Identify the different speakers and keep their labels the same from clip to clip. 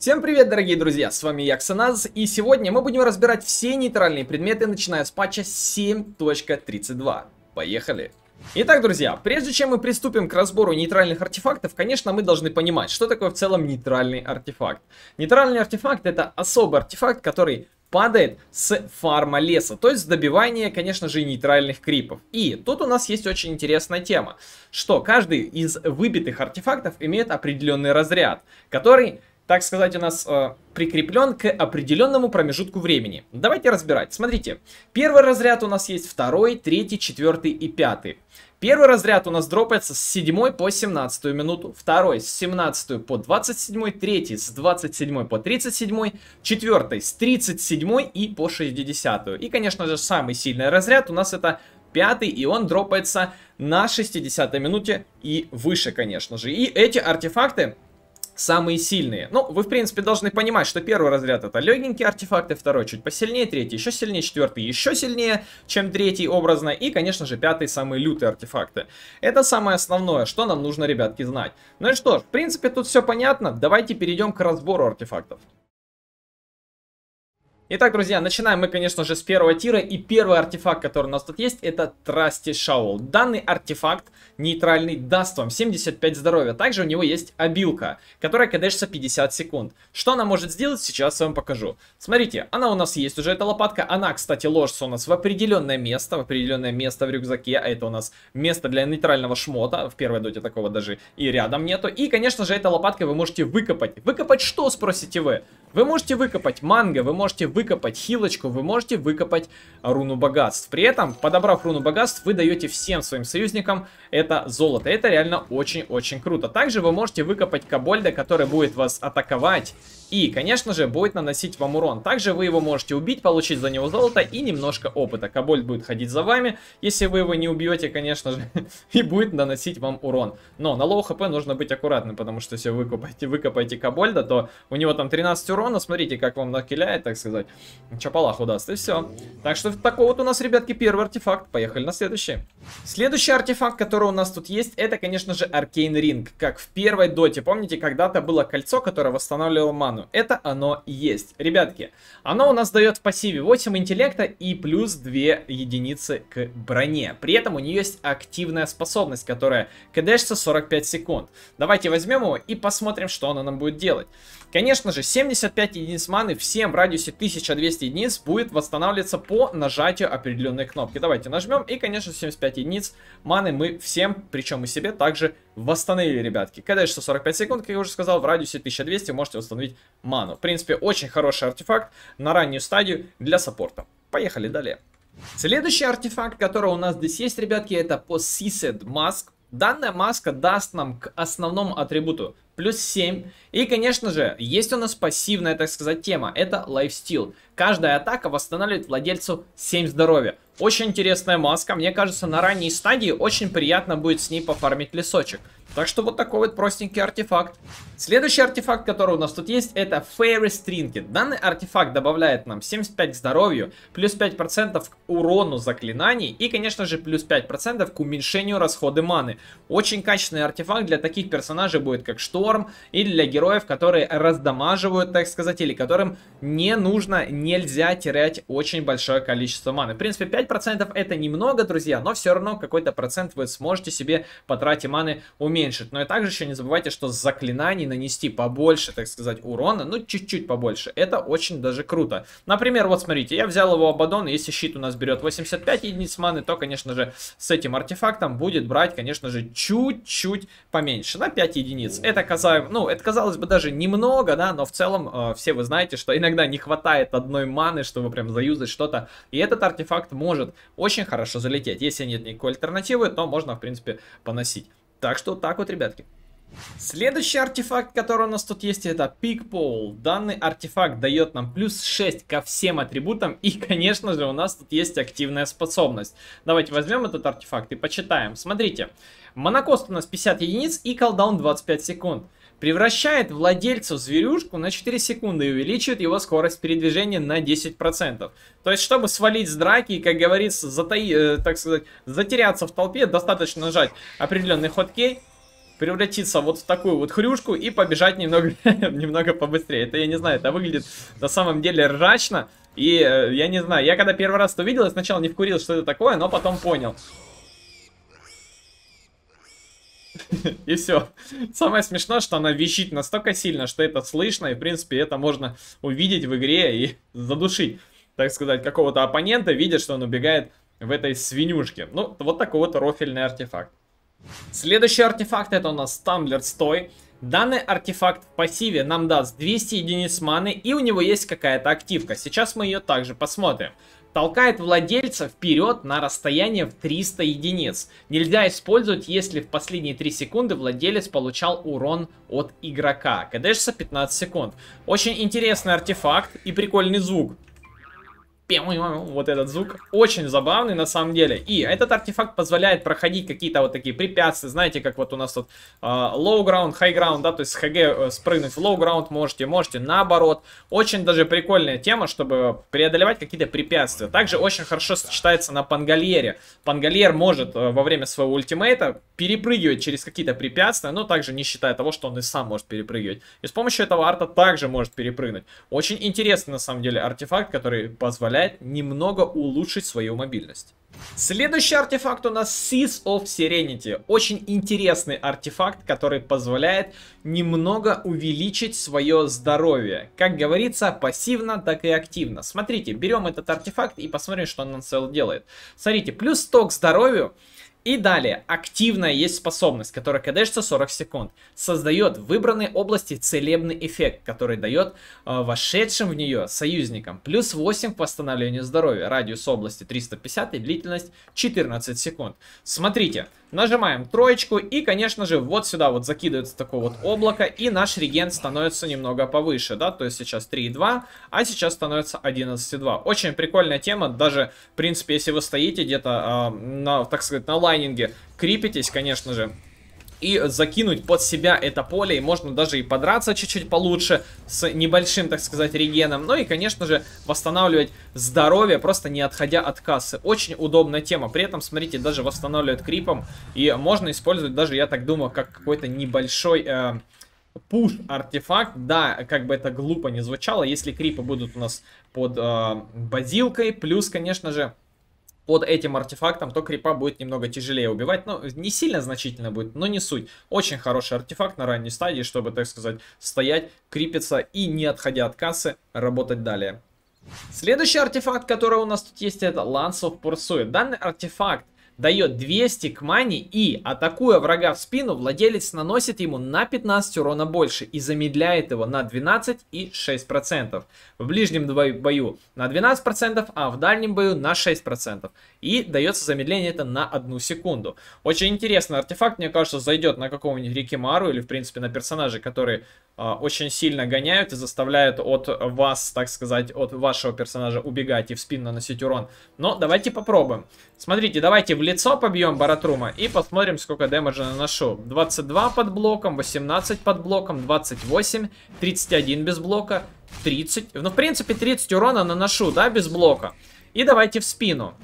Speaker 1: Всем привет, дорогие друзья, с вами Яксаназ, и сегодня мы будем разбирать все нейтральные предметы, начиная с патча 7.32. Поехали! Итак, друзья, прежде чем мы приступим к разбору нейтральных артефактов, конечно, мы должны понимать, что такое в целом нейтральный артефакт. Нейтральный артефакт это особый артефакт, который падает с фарма леса, то есть с добивания, конечно же, нейтральных крипов. И тут у нас есть очень интересная тема, что каждый из выбитых артефактов имеет определенный разряд, который так сказать, у нас э, прикреплен к определенному промежутку времени. Давайте разбирать. Смотрите, первый разряд у нас есть второй, третий, четвертый и пятый. Первый разряд у нас дропается с 7 по 17 минуту, второй с 17 по 27, третий с 27 по 37, четвертый с 37 и по 60. И, конечно же, самый сильный разряд у нас это пятый, и он дропается на 60 минуте и выше, конечно же. И эти артефакты самые сильные. Ну, вы, в принципе, должны понимать, что первый разряд это легенькие артефакты, второй чуть посильнее, третий еще сильнее, четвертый еще сильнее, чем третий образно, и, конечно же, пятый самые лютые артефакты. Это самое основное, что нам нужно, ребятки, знать. Ну и что ж, в принципе, тут все понятно, давайте перейдем к разбору артефактов. Итак, друзья, начинаем мы, конечно же, с первого тира. И первый артефакт, который у нас тут есть, это Трасти Шаул. Данный артефакт нейтральный даст вам 75 здоровья. Также у него есть обилка, которая кадешится 50 секунд. Что она может сделать, сейчас я вам покажу. Смотрите, она у нас есть уже, эта лопатка. Она, кстати, ложится у нас в определенное место, в определенное место в рюкзаке. А это у нас место для нейтрального шмота. В первой доте такого даже и рядом нету. И, конечно же, этой лопаткой вы можете выкопать. Выкопать что, спросите вы? Вы можете выкопать манго, вы можете выкопать выкопать хилочку, вы можете выкопать руну богатств. При этом, подобрав руну богатств, вы даете всем своим союзникам это золото. Это реально очень-очень круто. Также вы можете выкопать кобольда, который будет вас атаковать и, конечно же, будет наносить вам урон. Также вы его можете убить, получить за него золото и немножко опыта. Кобольд будет ходить за вами, если вы его не убьете, конечно же, и будет наносить вам урон. Но на лоу хп нужно быть аккуратным, потому что если вы копаете, выкопаете Кобольда, то у него там 13 урона, смотрите, как вам накиляет, так сказать, Чапалах даст, и все. Так что такой вот у нас, ребятки, первый артефакт. Поехали на следующий. Следующий артефакт, который у нас тут есть, это, конечно же, Аркейн Ринг. Как в первой доте. Помните, когда-то было кольцо, которое восстанавливало ману плану. Это оно и есть. Ребятки, оно у нас дает в пассиве 8 интеллекта и плюс 2 единицы к броне. При этом у нее есть активная способность, которая кдэшится 45 секунд. Давайте возьмем его и посмотрим, что она нам будет делать. Конечно же, 75 единиц маны всем в радиусе 1200 единиц будет восстанавливаться по нажатию определенной кнопки. Давайте нажмем и, конечно, 75 единиц маны мы всем, причем и себе, также восстановили, ребятки. Когда 45 секунд, как я уже сказал, в радиусе 1200 можете восстановить ману. В принципе, очень хороший артефакт на раннюю стадию для саппорта. Поехали далее. Следующий артефакт, который у нас здесь есть, ребятки, это по Seased Mask. Данная маска даст нам к основному атрибуту плюс 7. И, конечно же, есть у нас пассивная, так сказать, тема. Это лайфстил. Каждая атака восстанавливает владельцу 7 здоровья. Очень интересная маска. Мне кажется, на ранней стадии очень приятно будет с ней пофармить лесочек. Так что вот такой вот простенький артефакт. Следующий артефакт, который у нас тут есть, это Fairy's Trinket. Данный артефакт добавляет нам 75 к здоровью, плюс 5% к урону заклинаний и, конечно же, плюс 5% к уменьшению расходы маны. Очень качественный артефакт для таких персонажей будет, как Шторм, или для героев, которые раздамаживают, так сказать, или которым не нужно, нельзя терять очень большое количество маны. В принципе, 5% это немного, друзья, но все равно какой-то процент вы сможете себе потратить маны уменьшить уменьшить. Но и также еще не забывайте, что с заклинаний нанести побольше, так сказать, урона, ну чуть-чуть побольше. Это очень даже круто. Например, вот смотрите, я взял его Абадон, если щит у нас берет 85 единиц маны, то, конечно же, с этим артефактом будет брать, конечно же, чуть-чуть поменьше, на 5 единиц. Это, казалось, ну, это казалось бы даже немного, да, но в целом э, все вы знаете, что иногда не хватает одной маны, чтобы прям заюзать что-то. И этот артефакт может очень хорошо залететь. Если нет никакой альтернативы, то можно, в принципе, поносить. Так что так вот, ребятки. Следующий артефакт, который у нас тут есть, это Пикпол. Данный артефакт дает нам плюс 6 ко всем атрибутам. И, конечно же, у нас тут есть активная способность. Давайте возьмем этот артефакт и почитаем. Смотрите, монокост у нас 50 единиц и колдаун 25 секунд превращает владельца в зверюшку на 4 секунды и увеличивает его скорость передвижения на 10%. То есть, чтобы свалить с драки и, как говорится, затаи, э, так сказать, затеряться в толпе, достаточно нажать определенный хоткей, превратиться вот в такую вот хрюшку и побежать немного, немного побыстрее. Это, я не знаю, это выглядит на самом деле ржачно. И, э, я не знаю, я когда первый раз это увидел, я сначала не вкурил, что это такое, но потом понял. И все. Самое смешное, что она вещит настолько сильно, что это слышно, и, в принципе, это можно увидеть в игре и задушить, так сказать, какого-то оппонента, видя, что он убегает в этой свинюшке. Ну, вот такой вот рофельный артефакт. Следующий артефакт это у нас Тамблер Стой. Данный артефакт в пассиве нам даст 200 единиц маны и у него есть какая-то активка. Сейчас мы ее также посмотрим толкает владельца вперед на расстояние в 300 единиц. Нельзя использовать, если в последние 3 секунды владелец получал урон от игрока. КДшится 15 секунд. Очень интересный артефакт и прикольный звук вот этот звук. Очень забавный на самом деле. И этот артефакт позволяет проходить какие-то вот такие препятствия. Знаете, как вот у нас тут а, low ground, high ground, да, то есть с ХГ э, спрыгнуть в low ground можете, можете наоборот. Очень даже прикольная тема, чтобы преодолевать какие-то препятствия. Также очень хорошо сочетается на пангольере. Пангольер может э, во время своего ультимейта перепрыгивать через какие-то препятствия, но также не считая того, что он и сам может перепрыгивать. И с помощью этого арта также может перепрыгнуть. Очень интересный на самом деле артефакт, который позволяет позволяет немного улучшить свою мобильность. Следующий артефакт у нас Seas of Serenity. Очень интересный артефакт, который позволяет немного увеличить свое здоровье. Как говорится, пассивно, так и активно. Смотрите, берем этот артефакт и посмотрим, что он на целый делает. Смотрите, плюс 100 к здоровью, и далее, активная есть способность, которая кдшится 40 секунд. Создает в выбранной области целебный эффект, который дает э, вошедшим в нее союзникам плюс 8 к восстановлению здоровья. Радиус области 350 и длительность 14 секунд. Смотрите, Нажимаем троечку и, конечно же, вот сюда вот закидывается такое вот облако, и наш регент становится немного повыше, да, то есть сейчас 3,2, а сейчас становится 11,2. Очень прикольная тема, даже, в принципе, если вы стоите где-то, э, так сказать, на лайнинге, крепитесь, конечно же, и закинуть под себя это поле, и можно даже и подраться чуть-чуть получше с небольшим, так сказать, регеном. Ну и, конечно же, восстанавливать здоровье, просто не отходя от кассы. Очень удобная тема. При этом, смотрите, даже восстанавливает крипом, и можно использовать даже, я так думаю, как какой-то небольшой... Э, Пуш артефакт, да, как бы это глупо не звучало, если крипы будут у нас под э, базилкой, плюс, конечно же, под этим артефактом, то крипа будет немного тяжелее убивать. Ну, не сильно значительно будет, но не суть. Очень хороший артефакт на ранней стадии, чтобы, так сказать, стоять, крепиться и, не отходя от кассы, работать далее. Следующий артефакт, который у нас тут есть, это Lance of Pursuit. Данный артефакт дает 200 к мане и, атакуя врага в спину, владелец наносит ему на 15 урона больше и замедляет его на 12 и 6%. В ближнем бою на 12%, а в дальнем бою на 6%. И дается замедление это на 1 секунду. Очень интересный артефакт, мне кажется, зайдет на какого-нибудь Рикимару или, в принципе, на персонажа, который э, а, очень сильно гоняют и заставляют от вас, так сказать, от вашего персонажа убегать и в спину наносить урон. Но давайте попробуем. Смотрите, давайте в лицо побьем Баратрума и посмотрим, сколько дэмэджа наношу. 22 под блоком, 18 под блоком, 28, 31 без блока, 30. Ну, в принципе, 30 урона наношу, да, без блока. И давайте в спину.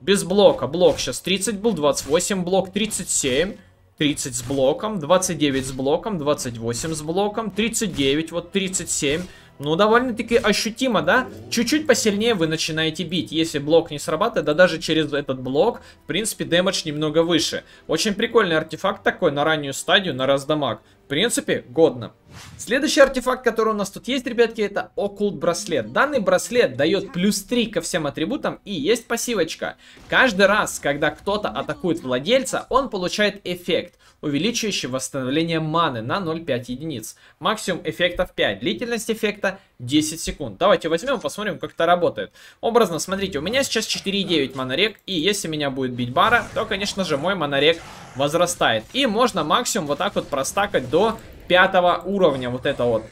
Speaker 1: Без блока. Блок сейчас 30 был, 28 блок, 37. 30 с блоком, 29 с блоком, 28 с блоком, 39, вот 37. Ну, довольно-таки ощутимо, да? Чуть-чуть посильнее вы начинаете бить. Если блок не срабатывает, да даже через этот блок, в принципе, дэмэдж немного выше. Очень прикольный артефакт такой на раннюю стадию, на раздамаг. В принципе, годно. Следующий артефакт, который у нас тут есть, ребятки, это оккулт браслет. Данный браслет дает плюс 3 ко всем атрибутам и есть пассивочка. Каждый раз, когда кто-то атакует владельца, он получает эффект увеличивающий восстановление маны на 0,5 единиц. Максимум эффектов 5. Длительность эффекта 10 секунд. Давайте возьмем, посмотрим, как это работает. Образно, смотрите, у меня сейчас 4,9 монорек, и если меня будет бить бара, то, конечно же, мой монорек возрастает. И можно максимум вот так вот простакать до пятого уровня вот это вот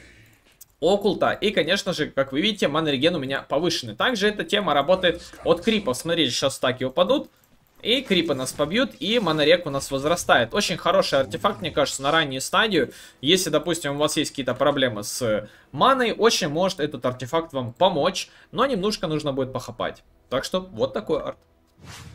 Speaker 1: окулта, И, конечно же, как вы видите, манреген у меня повышенный. Также эта тема работает от крипов. Смотрите, сейчас так стаки упадут. И крипы нас побьют, и монорек у нас возрастает. Очень хороший артефакт, мне кажется, на раннюю стадию. Если, допустим, у вас есть какие-то проблемы с маной, очень может этот артефакт вам помочь. Но немножко нужно будет похопать. Так что вот такой арт.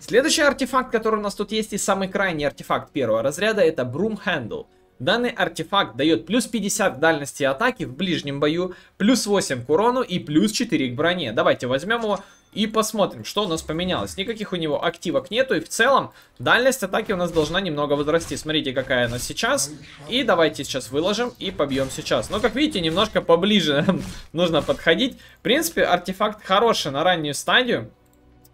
Speaker 1: Следующий артефакт, который у нас тут есть, и самый крайний артефакт первого разряда, это Broom Handle. Данный артефакт дает плюс 50 дальности атаки в ближнем бою, плюс 8 к урону и плюс 4 к броне. Давайте возьмем его и посмотрим, что у нас поменялось. Никаких у него активок нету, и в целом дальность атаки у нас должна немного возрасти. Смотрите, какая она сейчас. И давайте сейчас выложим и побьем сейчас. Но, как видите, немножко поближе нужно подходить. В принципе, артефакт хороший на раннюю стадию.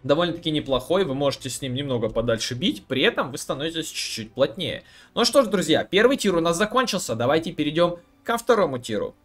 Speaker 1: Довольно-таки неплохой, вы можете с ним немного подальше бить, при этом вы становитесь чуть-чуть плотнее. Ну что ж, друзья, первый тир у нас закончился, давайте перейдем ко второму тиру.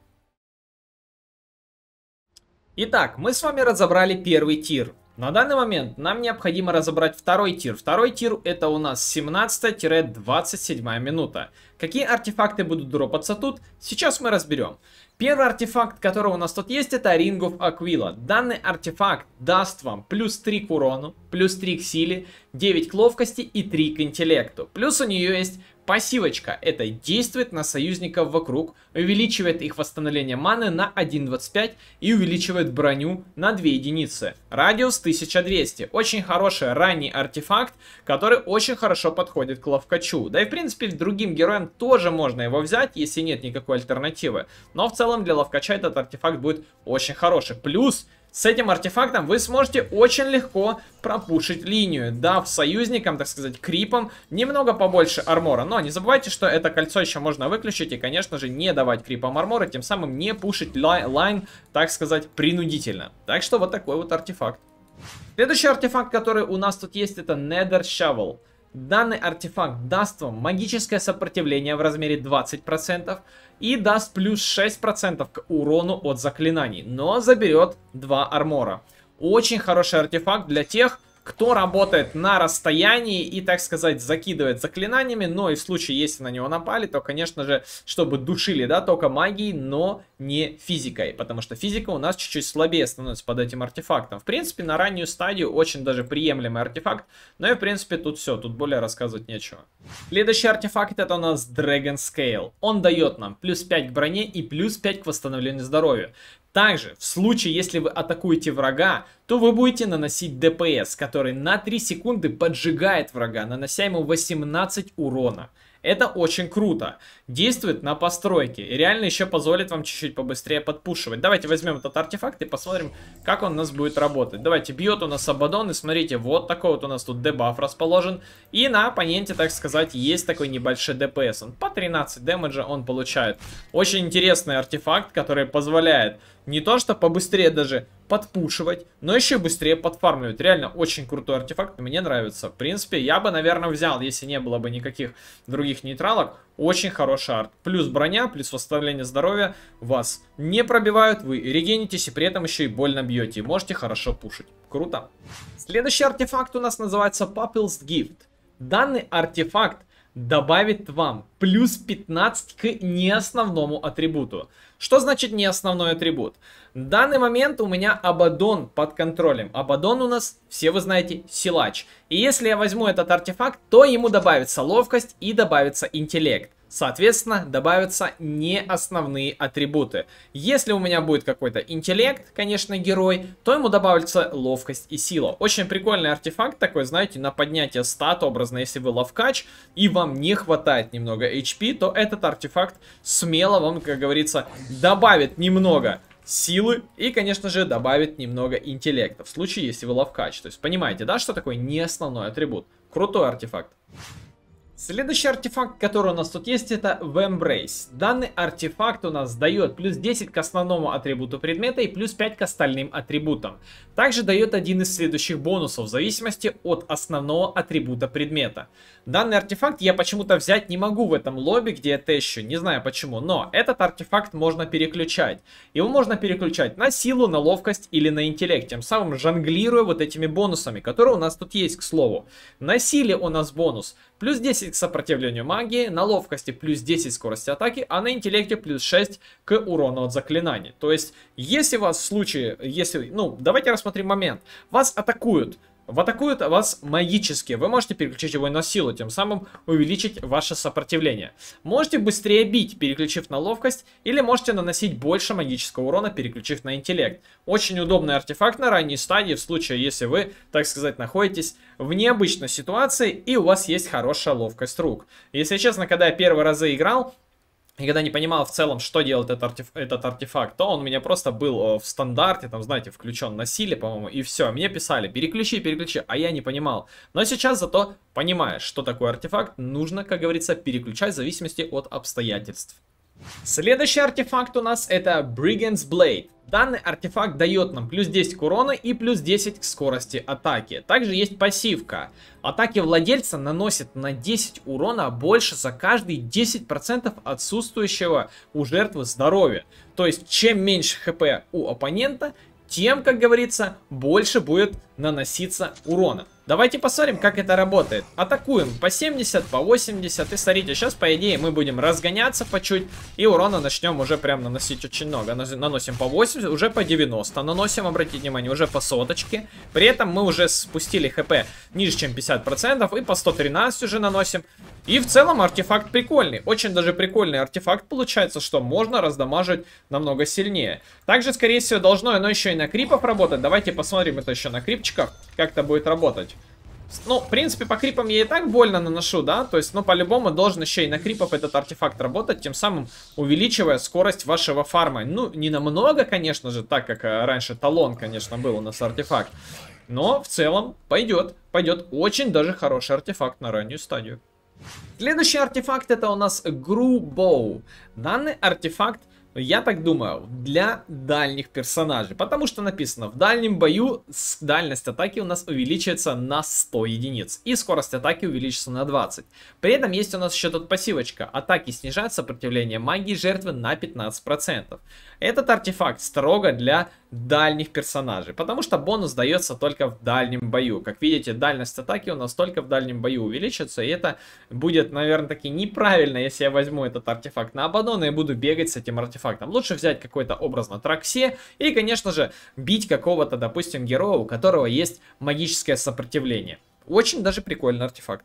Speaker 1: Итак, мы с вами разобрали первый тир. На данный момент нам необходимо разобрать второй тир. Второй тир это у нас 17-27 минута. Какие артефакты будут дропаться тут, сейчас мы разберем. Первый артефакт, который у нас тут есть, это Ring of Aquila. Данный артефакт даст вам плюс 3 к урону, плюс 3 к силе, 9 к ловкости и 3 к интеллекту. Плюс у нее есть Пассивочка — это действует на союзников вокруг, увеличивает их восстановление маны на 1.25 и увеличивает броню на 2 единицы. Радиус 1200. Очень хороший ранний артефакт, который очень хорошо подходит к Ловкачу. Да и в принципе другим героям тоже можно его взять, если нет никакой альтернативы. Но в целом для Ловкача этот артефакт будет очень хороший. Плюс с этим артефактом вы сможете очень легко пропушить линию, дав союзникам, так сказать, крипам немного побольше армора. Но не забывайте, что это кольцо еще можно выключить и, конечно же, не давать крипам армора, тем самым не пушить лай лайн, так сказать, принудительно. Так что вот такой вот артефакт. Следующий артефакт, который у нас тут есть, это Nether Shovel. Данный артефакт даст вам магическое сопротивление в размере 20% и даст плюс 6% к урону от заклинаний, но заберет 2 армора. Очень хороший артефакт для тех, кто работает на расстоянии и, так сказать, закидывает заклинаниями, но и в случае, если на него напали, то, конечно же, чтобы душили, да, только магией, но не физикой, потому что физика у нас чуть-чуть слабее становится под этим артефактом. В принципе, на раннюю стадию очень даже приемлемый артефакт, но и, в принципе, тут все, тут более рассказывать нечего. Следующий артефакт это у нас Dragon Scale. Он дает нам плюс 5 к броне и плюс 5 к восстановлению здоровья. Также, в случае, если вы атакуете врага, то вы будете наносить ДПС, который на 3 секунды поджигает врага, нанося ему 18 урона. Это очень круто. Действует на постройке. И реально еще позволит вам чуть-чуть побыстрее подпушивать. Давайте возьмем этот артефакт и посмотрим, как он у нас будет работать. Давайте, бьет у нас Абадон. И смотрите, вот такой вот у нас тут дебаф расположен. И на оппоненте, так сказать, есть такой небольшой ДПС. Он по 13 демеджа он получает. Очень интересный артефакт, который позволяет не то что побыстрее даже подпушивать, но еще быстрее подфармливать. Реально очень крутой артефакт, мне нравится. В принципе, я бы, наверное, взял, если не было бы никаких других нейтралок. Очень хороший арт. Плюс броня, плюс восстановление здоровья вас не пробивают, вы регенитесь и при этом еще и больно бьете. можете хорошо пушить. Круто. Следующий артефакт у нас называется Papil's Gift. Данный артефакт добавит вам плюс 15 к неосновному атрибуту. Что значит неосновной атрибут? В данный момент у меня Абадон под контролем. Абадон у нас, все вы знаете, силач. И если я возьму этот артефакт, то ему добавится ловкость и добавится интеллект. Соответственно, добавятся не основные атрибуты. Если у меня будет какой-то интеллект, конечно, герой, то ему добавится ловкость и сила. Очень прикольный артефакт такой, знаете, на поднятие стат, образно, если вы ловкач, и вам не хватает немного HP, то этот артефакт смело вам, как говорится, добавит немного силы и, конечно же, добавит немного интеллекта, в случае, если вы ловкач. То есть понимаете, да, что такое не основной атрибут? Крутой артефакт. Следующий артефакт, который у нас тут есть, это в Данный артефакт у нас дает плюс 10 к основному атрибуту предмета и плюс 5 к остальным атрибутам. Также дает один из следующих бонусов в зависимости от основного атрибута предмета. Данный артефакт я почему-то взять не могу в этом лобби, где я тещу, не знаю почему, но этот артефакт можно переключать. Его можно переключать на силу, на ловкость или на интеллект, тем самым жонглируя вот этими бонусами, которые у нас тут есть, к слову. На силе у нас бонус плюс 10 сопротивлению магии, на ловкости плюс 10 скорости атаки, а на интеллекте плюс 6 к урону от заклинаний. То есть, если вас в случае, если, ну, давайте рассмотрим момент. Вас атакуют, в атакуют вас магически. Вы можете переключить его на силу, тем самым увеличить ваше сопротивление. Можете быстрее бить, переключив на ловкость, или можете наносить больше магического урона, переключив на интеллект. Очень удобный артефакт на ранней стадии, в случае, если вы, так сказать, находитесь в необычной ситуации и у вас есть хорошая ловкость рук. Если честно, когда я первый разы играл никогда не понимал в целом, что делает этот, артеф этот артефакт, то он у меня просто был э, в стандарте, там, знаете, включен на силе, по-моему, и все. Мне писали, переключи, переключи, а я не понимал. Но сейчас зато понимаешь, что такое артефакт, нужно, как говорится, переключать в зависимости от обстоятельств. Следующий артефакт у нас это Brigand's Blade. Данный артефакт дает нам плюс 10 к урону и плюс 10 к скорости атаки. Также есть пассивка. Атаки владельца наносят на 10 урона больше за каждые 10% отсутствующего у жертвы здоровья. То есть чем меньше хп у оппонента, тем, как говорится, больше будет наноситься урона. Давайте посмотрим, как это работает. Атакуем по 70, по 80. И смотрите, сейчас, по идее, мы будем разгоняться по чуть. И урона начнем уже прям наносить очень много. Наносим по 80, уже по 90. Наносим, обратите внимание, уже по соточке. При этом мы уже спустили хп ниже, чем 50%. И по 113 уже наносим. И в целом артефакт прикольный. Очень даже прикольный артефакт получается, что можно раздамажить намного сильнее. Также, скорее всего, должно оно еще и на крипов работать. Давайте посмотрим это еще на крипчиках, как это будет работать. Ну, в принципе, по крипам я и так больно наношу, да? То есть, ну, по-любому должен еще и на крипов этот артефакт работать, тем самым увеличивая скорость вашего фарма. Ну, не намного, конечно же, так как э, раньше талон, конечно, был у нас артефакт. Но в целом пойдет, пойдет очень даже хороший артефакт на раннюю стадию. Следующий артефакт это у нас Грубоу. Данный артефакт я так думаю, для дальних персонажей. Потому что написано, в дальнем бою дальность атаки у нас увеличивается на 100 единиц. И скорость атаки увеличится на 20. При этом есть у нас еще тут пассивочка. Атаки снижают сопротивление магии жертвы на 15%. Этот артефакт строго для дальних персонажей, потому что бонус дается только в дальнем бою. Как видите, дальность атаки у нас только в дальнем бою увеличится, и это будет, наверное, таки неправильно, если я возьму этот артефакт на Абадона и буду бегать с этим артефактом. Лучше взять какой-то образ на Траксе и, конечно же, бить какого-то, допустим, героя, у которого есть магическое сопротивление. Очень даже прикольный артефакт.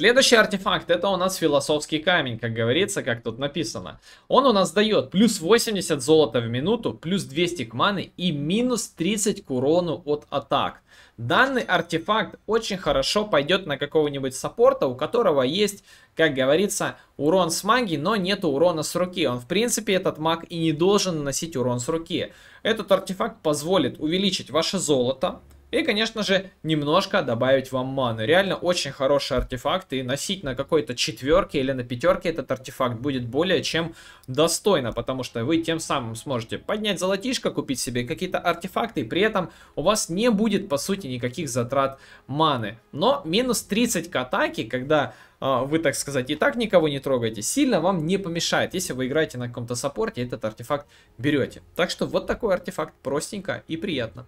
Speaker 1: Следующий артефакт это у нас философский камень, как говорится, как тут написано. Он у нас дает плюс 80 золота в минуту, плюс 200 к маны и минус 30 к урону от атак. Данный артефакт очень хорошо пойдет на какого-нибудь саппорта, у которого есть, как говорится, урон с маги, но нет урона с руки. Он, в принципе, этот маг и не должен наносить урон с руки. Этот артефакт позволит увеличить ваше золото, и, конечно же, немножко добавить вам маны. Реально очень хороший артефакт, и носить на какой-то четверке или на пятерке этот артефакт будет более чем достойно, потому что вы тем самым сможете поднять золотишко, купить себе какие-то артефакты, и при этом у вас не будет, по сути, никаких затрат маны. Но минус 30 к атаке, когда а, вы, так сказать, и так никого не трогаете, сильно вам не помешает, если вы играете на каком-то саппорте, этот артефакт берете. Так что вот такой артефакт, простенько и приятно.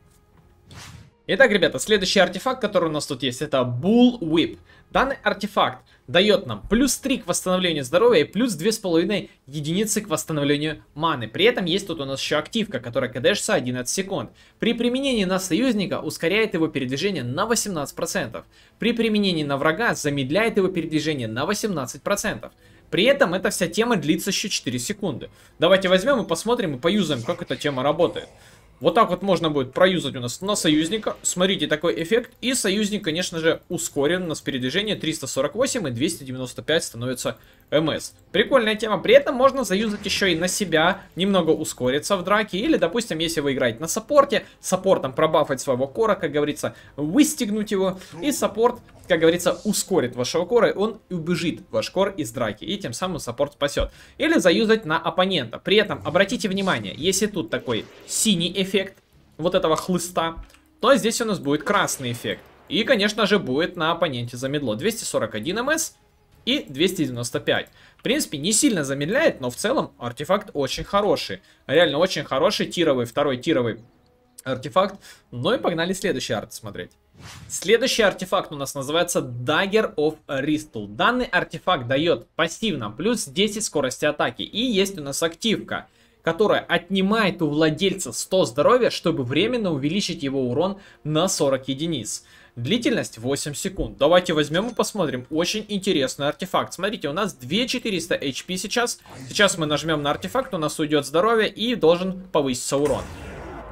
Speaker 1: Итак, ребята, следующий артефакт, который у нас тут есть, это Bull Whip. Данный артефакт дает нам плюс 3 к восстановлению здоровья и плюс 2,5 единицы к восстановлению маны. При этом есть тут у нас еще активка, которая кдэшится 11 секунд. При применении на союзника ускоряет его передвижение на 18%. При применении на врага замедляет его передвижение на 18%. При этом эта вся тема длится еще 4 секунды. Давайте возьмем и посмотрим и поюзаем, как эта тема работает. Вот так вот можно будет проюзать у нас на союзника. Смотрите, такой эффект. И союзник, конечно же, ускорен. У нас передвижение 348 и 295 становится МС. Прикольная тема. При этом можно заюзать еще и на себя, немного ускориться в драке. Или, допустим, если вы играете на саппорте, саппортом пробафать своего кора, как говорится, выстегнуть его. И саппорт, как говорится, ускорит вашего кора, и он убежит ваш кор из драки. И тем самым саппорт спасет. Или заюзать на оппонента. При этом, обратите внимание, если тут такой синий эффект, эффект вот этого хлыста, то здесь у нас будет красный эффект. И, конечно же, будет на оппоненте замедло 241 МС и 295. В принципе, не сильно замедляет, но в целом артефакт очень хороший. Реально очень хороший тировый, второй тировый артефакт. Ну и погнали следующий арт смотреть. Следующий артефакт у нас называется Dagger of Ristle. Данный артефакт дает пассивно плюс 10 скорости атаки. И есть у нас активка – которая отнимает у владельца 100 здоровья, чтобы временно увеличить его урон на 40 единиц. Длительность 8 секунд. Давайте возьмем и посмотрим. Очень интересный артефакт. Смотрите, у нас 2400 HP сейчас. Сейчас мы нажмем на артефакт, у нас уйдет здоровье и должен повыситься урон.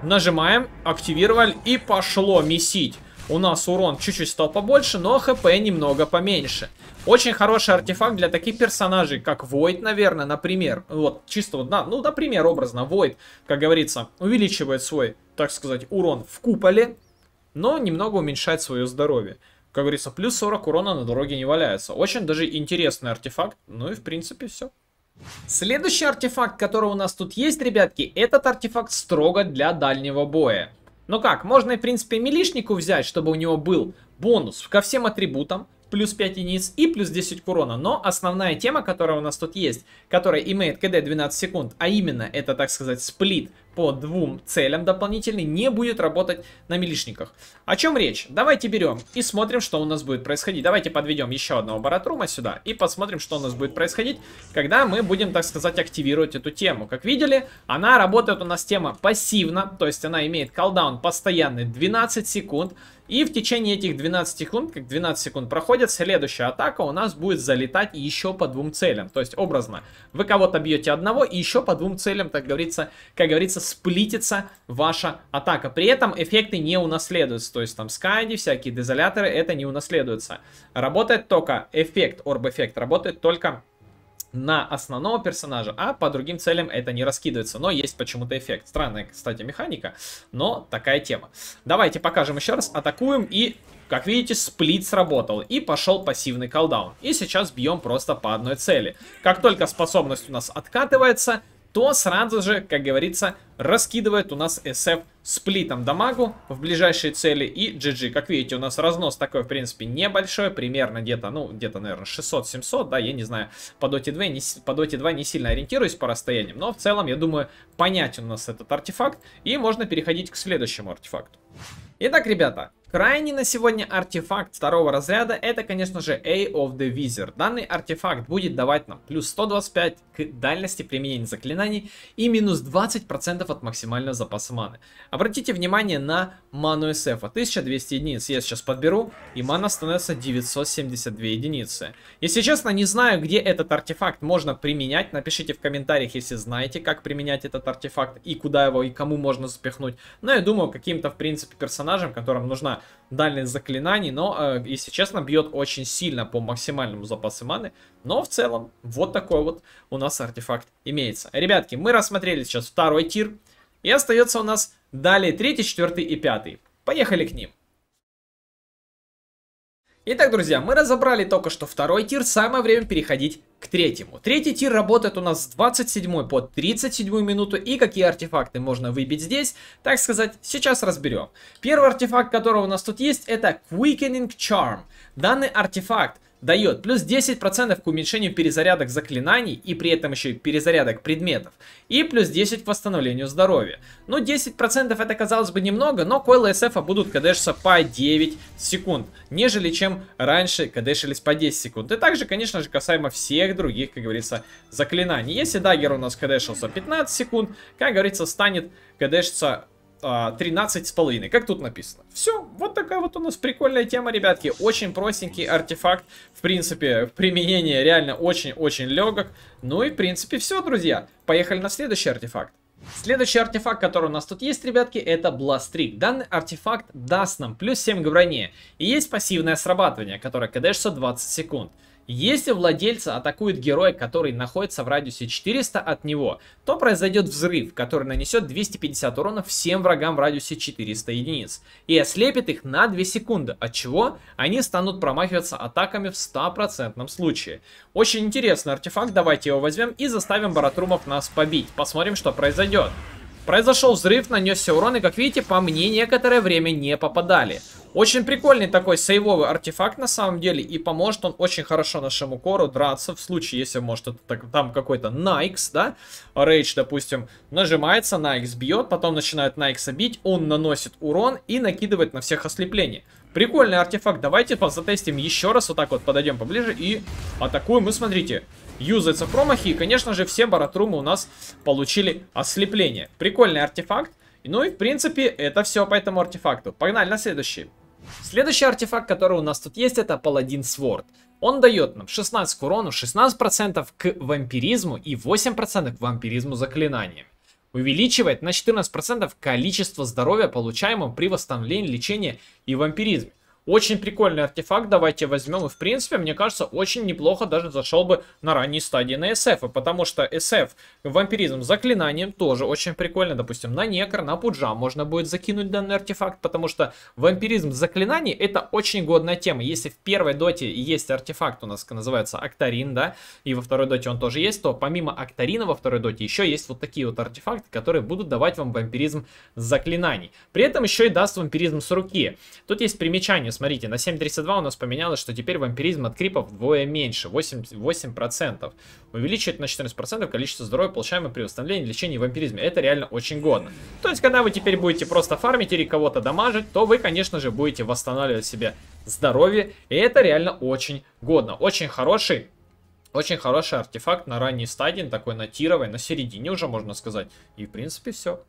Speaker 1: Нажимаем, активировали и пошло месить. У нас урон чуть-чуть стал побольше, но хп немного поменьше. Очень хороший артефакт для таких персонажей, как Войд, наверное, например. Вот, чисто вот, на, ну, например, образно, Войд, как говорится, увеличивает свой, так сказать, урон в куполе, но немного уменьшает свое здоровье. Как говорится, плюс 40 урона на дороге не валяется. Очень даже интересный артефакт, ну и в принципе все. Следующий артефакт, который у нас тут есть, ребятки, этот артефакт строго для дальнего боя. Ну как, можно, в принципе, милишнику взять, чтобы у него был бонус ко всем атрибутам, плюс 5 единиц и плюс 10 к урона. Но основная тема, которая у нас тут есть, которая имеет КД 12 секунд, а именно это, так сказать, сплит по двум целям дополнительный не будет работать на милишниках. О чем речь? Давайте берем и смотрим, что у нас будет происходить. Давайте подведем еще одного баратрума сюда и посмотрим, что у нас будет происходить, когда мы будем, так сказать, активировать эту тему. Как видели, она работает у нас тема пассивно, то есть она имеет колдаун постоянный 12 секунд. И в течение этих 12 секунд, как 12 секунд проходит, следующая атака у нас будет залетать еще по двум целям. То есть, образно, вы кого-то бьете одного и еще по двум целям, так говорится, как говорится, сплитится ваша атака. При этом эффекты не унаследуются, то есть там скайди, всякие дезоляторы, это не унаследуется. Работает только эффект, орб-эффект, работает только на основного персонажа, а по другим целям это не раскидывается. Но есть почему-то эффект. Странная, кстати, механика, но такая тема. Давайте покажем еще раз. Атакуем и, как видите, сплит сработал. И пошел пассивный колдаун. И сейчас бьем просто по одной цели. Как только способность у нас откатывается, то сразу же, как говорится, раскидывает у нас SF сплитом дамагу в ближайшие цели и GG. Как видите, у нас разнос такой, в принципе, небольшой, примерно где-то, ну, где-то, наверное, 600-700, да, я не знаю, по Dota, 2 не, по Dota 2 не сильно ориентируюсь по расстояниям, но в целом, я думаю, понятен у нас этот артефакт, и можно переходить к следующему артефакту. Итак, ребята, Крайний на сегодня артефакт второго разряда это, конечно же, A of the Wizard. Данный артефакт будет давать нам плюс 125 к дальности применения заклинаний и минус 20% от максимального запаса маны. Обратите внимание на ману SF 1200 а. единиц. Я сейчас подберу, и мана становится 972 единицы. Если честно, не знаю, где этот артефакт можно применять. Напишите в комментариях, если знаете, как применять этот артефакт и куда его и кому можно запихнуть. Но я думаю, каким-то, в принципе, персонажем, которым нужна на дальность заклинаний, но, э, если честно, бьет очень сильно по максимальному запасу маны. Но в целом, вот такой вот у нас артефакт имеется. Ребятки, мы рассмотрели сейчас второй тир. И остается у нас далее третий, четвертый и пятый. Поехали к ним. Итак, друзья, мы разобрали только что второй тир, самое время переходить к третьему. Третий тир работает у нас с 27 по 37 минуту, и какие артефакты можно выбить здесь, так сказать, сейчас разберем. Первый артефакт, который у нас тут есть, это Quickening Charm. Данный артефакт дает плюс 10% к уменьшению перезарядок заклинаний и при этом еще и перезарядок предметов, и плюс 10 к восстановлению здоровья. Ну 10% это казалось бы немного, но койлы СФ -а будут кадешиться по 9 секунд, нежели чем раньше кадешились по 10 секунд. И также, конечно же, касаемо всех других, как говорится, заклинаний. Если дагер у нас кадешился 15 секунд, как говорится, станет кадешиться 13 а, с половиной, как тут написано. Все, вот такая вот у нас прикольная тема, ребятки. Очень простенький артефакт. В принципе, применение реально очень-очень легок. Ну и в принципе все, друзья. Поехали на следующий артефакт. Следующий артефакт, который у нас тут есть, ребятки, это Бластрик. Данный артефакт даст нам плюс 7 к броне. И есть пассивное срабатывание, которое кдшится 20 секунд. Если владельца атакует герой, который находится в радиусе 400 от него, то произойдет взрыв, который нанесет 250 урона всем врагам в радиусе 400 единиц и ослепит их на 2 секунды, от чего они станут промахиваться атаками в 100% случае. Очень интересный артефакт, давайте его возьмем и заставим Баратрумов нас побить. Посмотрим, что произойдет. Произошел взрыв, нанесся урон, и как видите, по мне некоторое время не попадали. Очень прикольный такой сейвовый артефакт на самом деле. И поможет он очень хорошо нашему кору драться. В случае, если может это, так, там какой-то Найкс, да? Рейдж, допустим, нажимается, Найкс бьет. Потом начинает Найкса бить. Он наносит урон и накидывает на всех ослепление. Прикольный артефакт. Давайте позатестим еще раз. Вот так вот подойдем поближе и атакуем. И ну, смотрите, юзаются промахи. И, конечно же, все баратрумы у нас получили ослепление. Прикольный артефакт. Ну и, в принципе, это все по этому артефакту. Погнали на следующий. Следующий артефакт, который у нас тут есть, это Паладин Сворд. Он дает нам 16 к урону, 16% к вампиризму и 8% к вампиризму заклинаниями. Увеличивает на 14% количество здоровья, получаемого при восстановлении, лечении и вампиризме. Очень прикольный артефакт, давайте возьмем. И, в принципе, мне кажется, очень неплохо даже зашел бы на ранней стадии на SF. А, потому что SF а вампиризм заклинанием тоже очень прикольно. Допустим, на некр, на пуджа можно будет закинуть данный артефакт. Потому что вампиризм заклинаний это очень годная тема. Если в первой доте есть артефакт у нас, называется Актарин, да, и во второй доте он тоже есть, то помимо Актарина во второй доте еще есть вот такие вот артефакты, которые будут давать вам вампиризм заклинаний. При этом еще и даст вампиризм с руки. Тут есть примечание смотрите, на 7.32 у нас поменялось, что теперь вампиризм от крипов вдвое меньше, 8, 8%. Увеличивает на 14% количество здоровья, получаемое при восстановлении лечения вампиризма. Это реально очень годно. То есть, когда вы теперь будете просто фармить или кого-то дамажить, то вы, конечно же, будете восстанавливать себе здоровье. И это реально очень годно. Очень хороший очень хороший артефакт на ранней стадии, такой на тировой, на середине уже можно сказать. И в принципе все.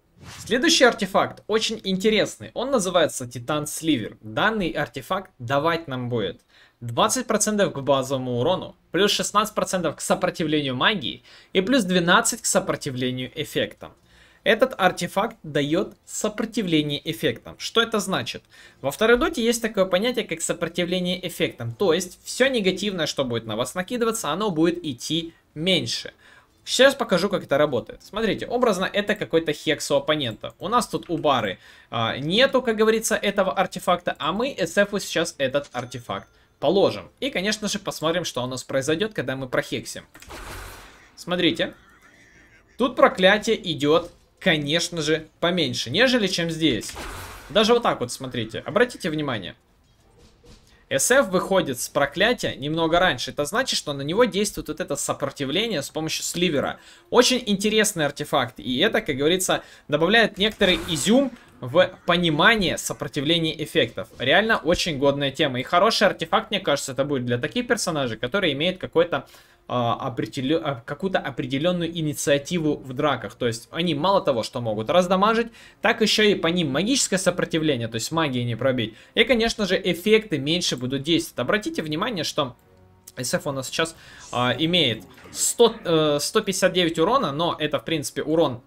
Speaker 1: Следующий артефакт очень интересный. Он называется Титан Сливер. Данный артефакт давать нам будет 20% к базовому урону, плюс 16% к сопротивлению магии и плюс 12% к сопротивлению эффектам. Этот артефакт дает сопротивление эффектам. Что это значит? Во второй доте есть такое понятие, как сопротивление эффектам. То есть, все негативное, что будет на вас накидываться, оно будет идти меньше. Сейчас покажу, как это работает. Смотрите, образно это какой-то хекс у оппонента. У нас тут у бары а, нету, как говорится, этого артефакта, а мы SF сейчас этот артефакт положим. И, конечно же, посмотрим, что у нас произойдет, когда мы прохексим. Смотрите. Тут проклятие идет, конечно же, поменьше, нежели чем здесь. Даже вот так вот, смотрите. Обратите внимание. SF выходит с проклятия немного раньше. Это значит, что на него действует вот это сопротивление с помощью сливера. Очень интересный артефакт. И это, как говорится, добавляет некоторый изюм в понимание сопротивления эффектов. Реально очень годная тема. И хороший артефакт, мне кажется, это будет для таких персонажей, которые имеют какой-то а, а, какую-то определенную инициативу в драках. То есть они мало того, что могут раздамажить, так еще и по ним магическое сопротивление, то есть магии не пробить. И, конечно же, эффекты меньше будут действовать. Обратите внимание, что SF у нас сейчас а, э, имеет 100, 159 урона, но это, в принципе, урон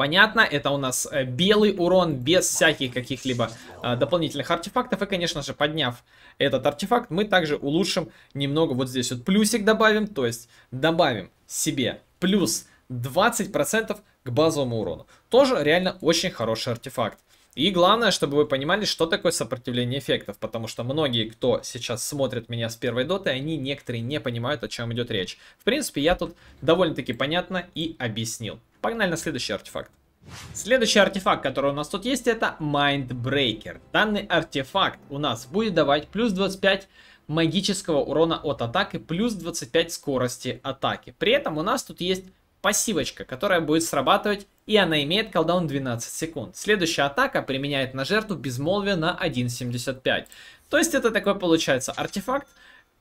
Speaker 1: понятно. Это у нас э, белый урон без всяких каких-либо э, дополнительных артефактов. И, конечно же, подняв этот артефакт, мы также улучшим немного вот здесь вот плюсик добавим. То есть добавим себе плюс 20% к базовому урону. Тоже реально очень хороший артефакт. И главное, чтобы вы понимали, что такое сопротивление эффектов, потому что многие, кто сейчас смотрит меня с первой доты, они некоторые не понимают, о чем идет речь. В принципе, я тут довольно-таки понятно и объяснил. Погнали на следующий артефакт. Следующий артефакт, который у нас тут есть, это Mind Breaker. Данный артефакт у нас будет давать плюс 25 магического урона от атаки, плюс 25 скорости атаки. При этом у нас тут есть пассивочка, которая будет срабатывать, и она имеет колдаун 12 секунд. Следующая атака применяет на жертву безмолвие на 1.75. То есть это такой получается артефакт,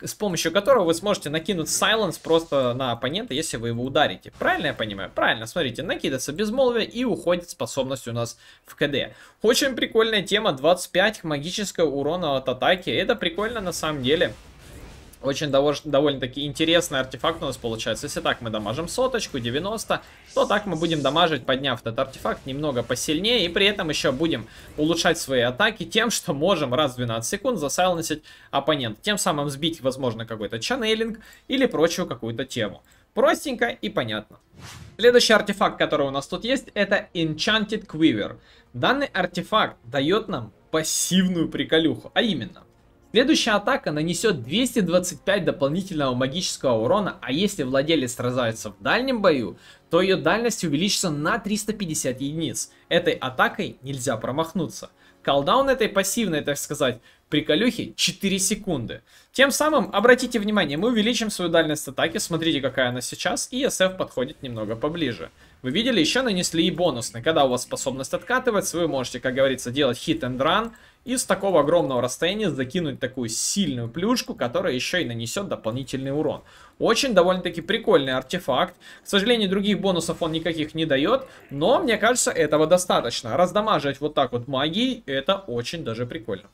Speaker 1: с помощью которого вы сможете накинуть Silence просто на оппонента, если вы его ударите. Правильно я понимаю? Правильно. Смотрите, накидывается безмолвие и уходит способность у нас в КД. Очень прикольная тема, 25 магического урона от атаки. Это прикольно на самом деле. Очень довольно-таки интересный артефакт у нас получается. Если так мы дамажим соточку, 90, то так мы будем дамажить, подняв этот артефакт немного посильнее. И при этом еще будем улучшать свои атаки тем, что можем раз в 12 секунд засайлнесить оппонента. Тем самым сбить, возможно, какой-то чаннелинг или прочую какую-то тему. Простенько и понятно. Следующий артефакт, который у нас тут есть, это Enchanted Quiver. Данный артефакт дает нам пассивную приколюху, а именно... Следующая атака нанесет 225 дополнительного магического урона, а если владелец сражается в дальнем бою, то ее дальность увеличится на 350 единиц. Этой атакой нельзя промахнуться. Колдаун этой пассивной, так сказать, приколюхи 4 секунды. Тем самым, обратите внимание, мы увеличим свою дальность атаки, смотрите какая она сейчас, и SF подходит немного поближе. Вы видели, еще нанесли и бонусный, когда у вас способность откатывать, вы можете, как говорится, делать хит and run, и с такого огромного расстояния закинуть такую сильную плюшку, которая еще и нанесет дополнительный урон. Очень довольно-таки прикольный артефакт. К сожалению, других бонусов он никаких не дает, но мне кажется, этого достаточно. Раздамаживать вот так вот магией, это очень даже прикольно.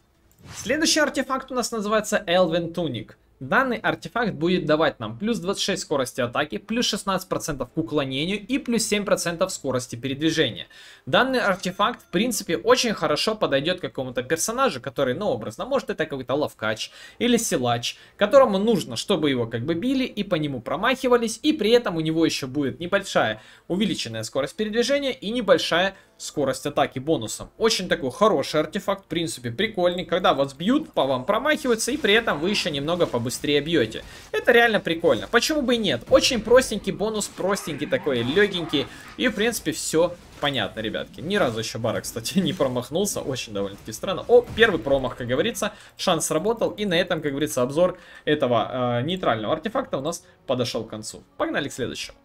Speaker 1: Следующий артефакт у нас называется Elven Tunic. Данный артефакт будет давать нам плюс 26 скорости атаки, плюс 16% к уклонению и плюс 7% скорости передвижения. Данный артефакт, в принципе, очень хорошо подойдет какому-то персонажу, который, ну, образно, может это какой-то ловкач или силач, которому нужно, чтобы его как бы били и по нему промахивались, и при этом у него еще будет небольшая увеличенная скорость передвижения и небольшая скорость атаки бонусом. Очень такой хороший артефакт, в принципе, прикольный. Когда вас бьют, по вам промахиваются, и при этом вы еще немного побыстрее бьете. Это реально прикольно. Почему бы и нет? Очень простенький бонус, простенький такой, легенький. И, в принципе, все понятно, ребятки. Ни разу еще Бара, кстати, не промахнулся. Очень довольно-таки странно. О, первый промах, как говорится. Шанс сработал. И на этом, как говорится, обзор этого э, нейтрального артефакта у нас подошел к концу. Погнали к следующему.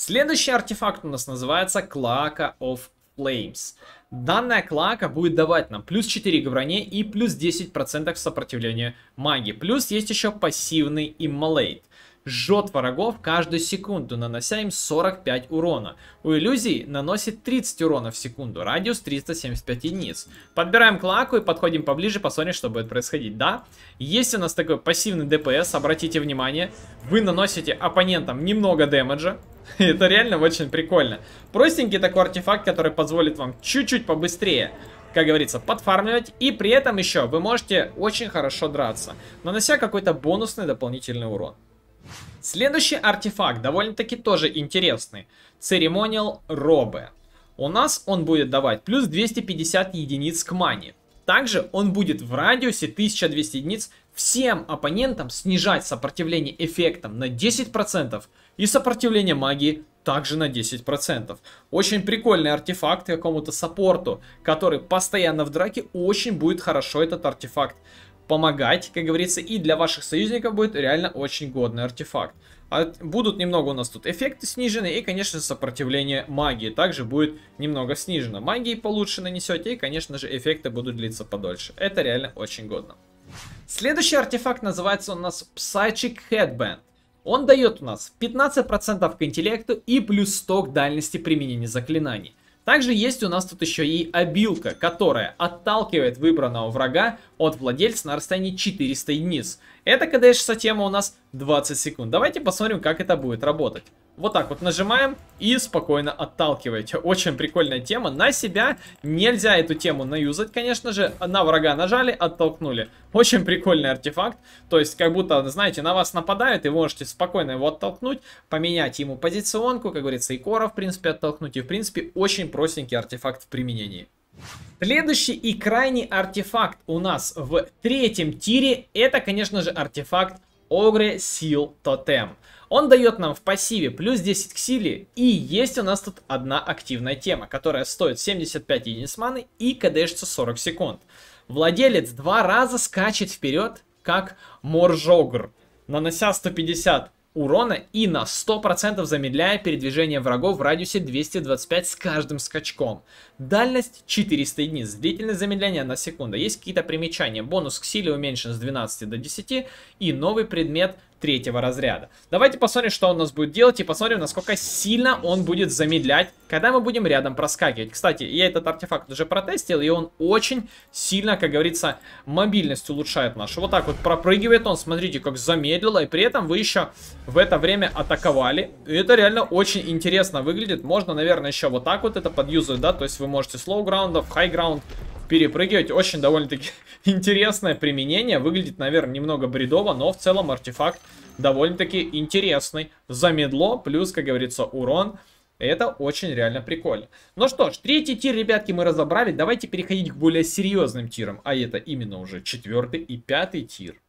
Speaker 1: Следующий артефакт у нас называется Клака of Flames. Данная клака будет давать нам плюс 4 к броне и плюс 10% сопротивления магии. Плюс есть еще пассивный иммолейт жжет врагов каждую секунду, нанося им 45 урона. У иллюзий наносит 30 урона в секунду, радиус 375 единиц. Подбираем клаку и подходим поближе, посмотрим, что будет происходить, да? Есть у нас такой пассивный ДПС, обратите внимание, вы наносите оппонентам немного дэмэджа, это реально очень прикольно. Простенький такой артефакт, который позволит вам чуть-чуть побыстрее как говорится, подфармливать. И при этом еще вы можете очень хорошо драться, нанося какой-то бонусный дополнительный урон. Следующий артефакт довольно-таки тоже интересный. Церемониал Робе. У нас он будет давать плюс 250 единиц к мане. Также он будет в радиусе 1200 единиц всем оппонентам снижать сопротивление эффектом на 10% и сопротивление магии также на 10%. Очень прикольный артефакт какому-то саппорту, который постоянно в драке очень будет хорошо этот артефакт помогать, как говорится, и для ваших союзников будет реально очень годный артефакт. А будут немного у нас тут эффекты снижены и, конечно, сопротивление магии также будет немного снижено. Магии получше нанесете и, конечно же, эффекты будут длиться подольше. Это реально очень годно. Следующий артефакт называется у нас Psychic Headband. Он дает у нас 15% к интеллекту и плюс 100 к дальности применения заклинаний. Также есть у нас тут еще и обилка, которая отталкивает выбранного врага от владельца на расстоянии 400 единиц. Эта КД-6 тема у нас 20 секунд. Давайте посмотрим, как это будет работать вот так вот нажимаем и спокойно отталкиваете. Очень прикольная тема. На себя нельзя эту тему наюзать, конечно же. На врага нажали, оттолкнули. Очень прикольный артефакт. То есть, как будто, знаете, на вас нападают, и вы можете спокойно его оттолкнуть, поменять ему позиционку, как говорится, и кора, в принципе, оттолкнуть. И, в принципе, очень простенький артефакт в применении. Следующий и крайний артефакт у нас в третьем тире, это, конечно же, артефакт Огре Сил Тотем. Он дает нам в пассиве плюс 10 к силе, и есть у нас тут одна активная тема, которая стоит 75 единиц маны и кдшится 40 секунд. Владелец два раза скачет вперед, как Моржогр, нанося 150 урона и на 100% замедляя передвижение врагов в радиусе 225 с каждым скачком. Дальность 400 единиц, длительность замедления на секунду. Есть какие-то примечания. Бонус к силе уменьшен с 12 до 10 и новый предмет третьего разряда. Давайте посмотрим, что он у нас будет делать и посмотрим, насколько сильно он будет замедлять, когда мы будем рядом проскакивать. Кстати, я этот артефакт уже протестил, и он очень сильно, как говорится, мобильность улучшает нашу. Вот так вот пропрыгивает он, смотрите, как замедлило, и при этом вы еще в это время атаковали. И это реально очень интересно выглядит. Можно, наверное, еще вот так вот это подъюзать, да, то есть вы вы можете слоу граундов, хай граунд перепрыгивать. Очень довольно-таки интересное применение. Выглядит, наверное, немного бредово, но в целом артефакт довольно-таки интересный. Замедло плюс, как говорится, урон. Это очень реально прикольно. Ну что ж, третий тир, ребятки, мы разобрали. Давайте переходить к более серьезным тирам. А это именно уже четвертый и пятый тир.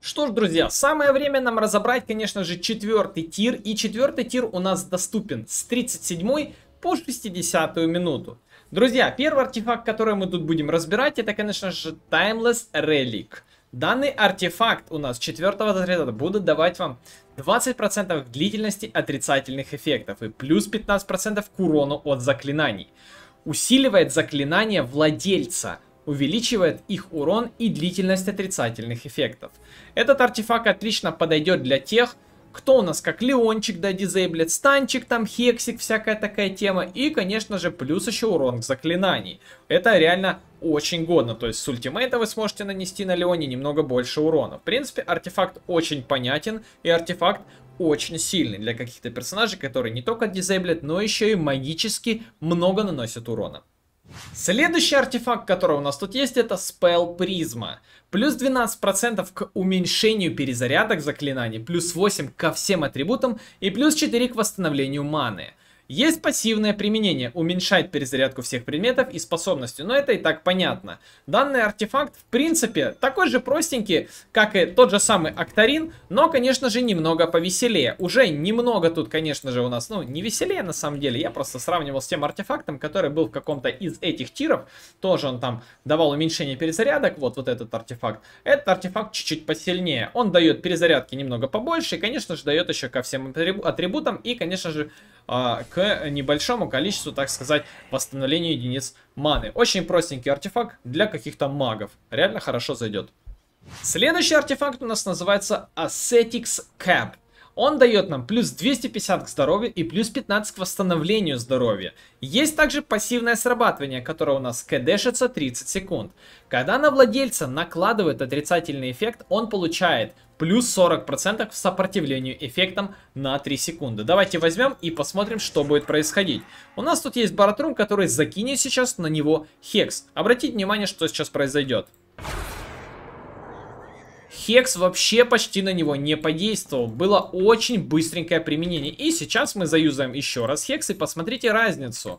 Speaker 1: Что ж, друзья, самое время нам разобрать, конечно же, четвертый тир. И четвертый тир у нас доступен с 37 по 60 минуту. Друзья, первый артефакт, который мы тут будем разбирать, это, конечно же, Timeless Relic. Данный артефакт у нас 4 разряда будет давать вам 20% длительности отрицательных эффектов и плюс 15% к урону от заклинаний. Усиливает заклинания владельца, увеличивает их урон и длительность отрицательных эффектов. Этот артефакт отлично подойдет для тех, кто у нас как Леончик, да, дизейблет, Станчик, там Хексик, всякая такая тема. И, конечно же, плюс еще урон к заклинаний. Это реально очень годно. То есть с ультимейта вы сможете нанести на Леоне немного больше урона. В принципе, артефакт очень понятен. И артефакт очень сильный для каких-то персонажей, которые не только дизейблят, но еще и магически много наносят урона. Следующий артефакт, который у нас тут есть, это Spell Prisma. Плюс 12% к уменьшению перезарядок заклинаний, плюс 8 ко всем атрибутам и плюс 4 к восстановлению маны. Есть пассивное применение, уменьшает перезарядку всех предметов и способностью, но это и так понятно. Данный артефакт, в принципе, такой же простенький, как и тот же самый Акторин, но, конечно же, немного повеселее. Уже немного тут, конечно же, у нас, ну, не веселее на самом деле, я просто сравнивал с тем артефактом, который был в каком-то из этих тиров, тоже он там давал уменьшение перезарядок, вот, вот этот артефакт. Этот артефакт чуть-чуть посильнее, он дает перезарядки немного побольше, и, конечно же, дает еще ко всем атрибутам и, конечно же, к а, к небольшому количеству, так сказать, восстановления единиц маны. Очень простенький артефакт для каких-то магов. Реально хорошо зайдет. Следующий артефакт у нас называется Ascetic's Cap. Он дает нам плюс 250 к здоровью и плюс 15 к восстановлению здоровья. Есть также пассивное срабатывание, которое у нас кдэшится 30 секунд. Когда на владельца накладывает отрицательный эффект, он получает плюс 40% в сопротивлению эффектам на 3 секунды. Давайте возьмем и посмотрим, что будет происходить. У нас тут есть Баратрум, который закинет сейчас на него Хекс. Обратите внимание, что сейчас произойдет. Хекс вообще почти на него не подействовал. Было очень быстренькое применение. И сейчас мы заюзаем еще раз Хекс и посмотрите разницу.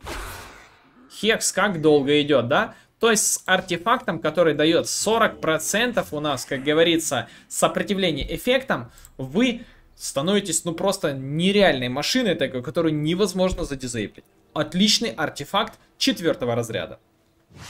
Speaker 1: Хекс как долго идет, да? То есть с артефактом, который дает 40% у нас, как говорится, сопротивление эффектам, вы становитесь ну просто нереальной машиной такой, которую невозможно задизейплить. Отличный артефакт четвертого разряда.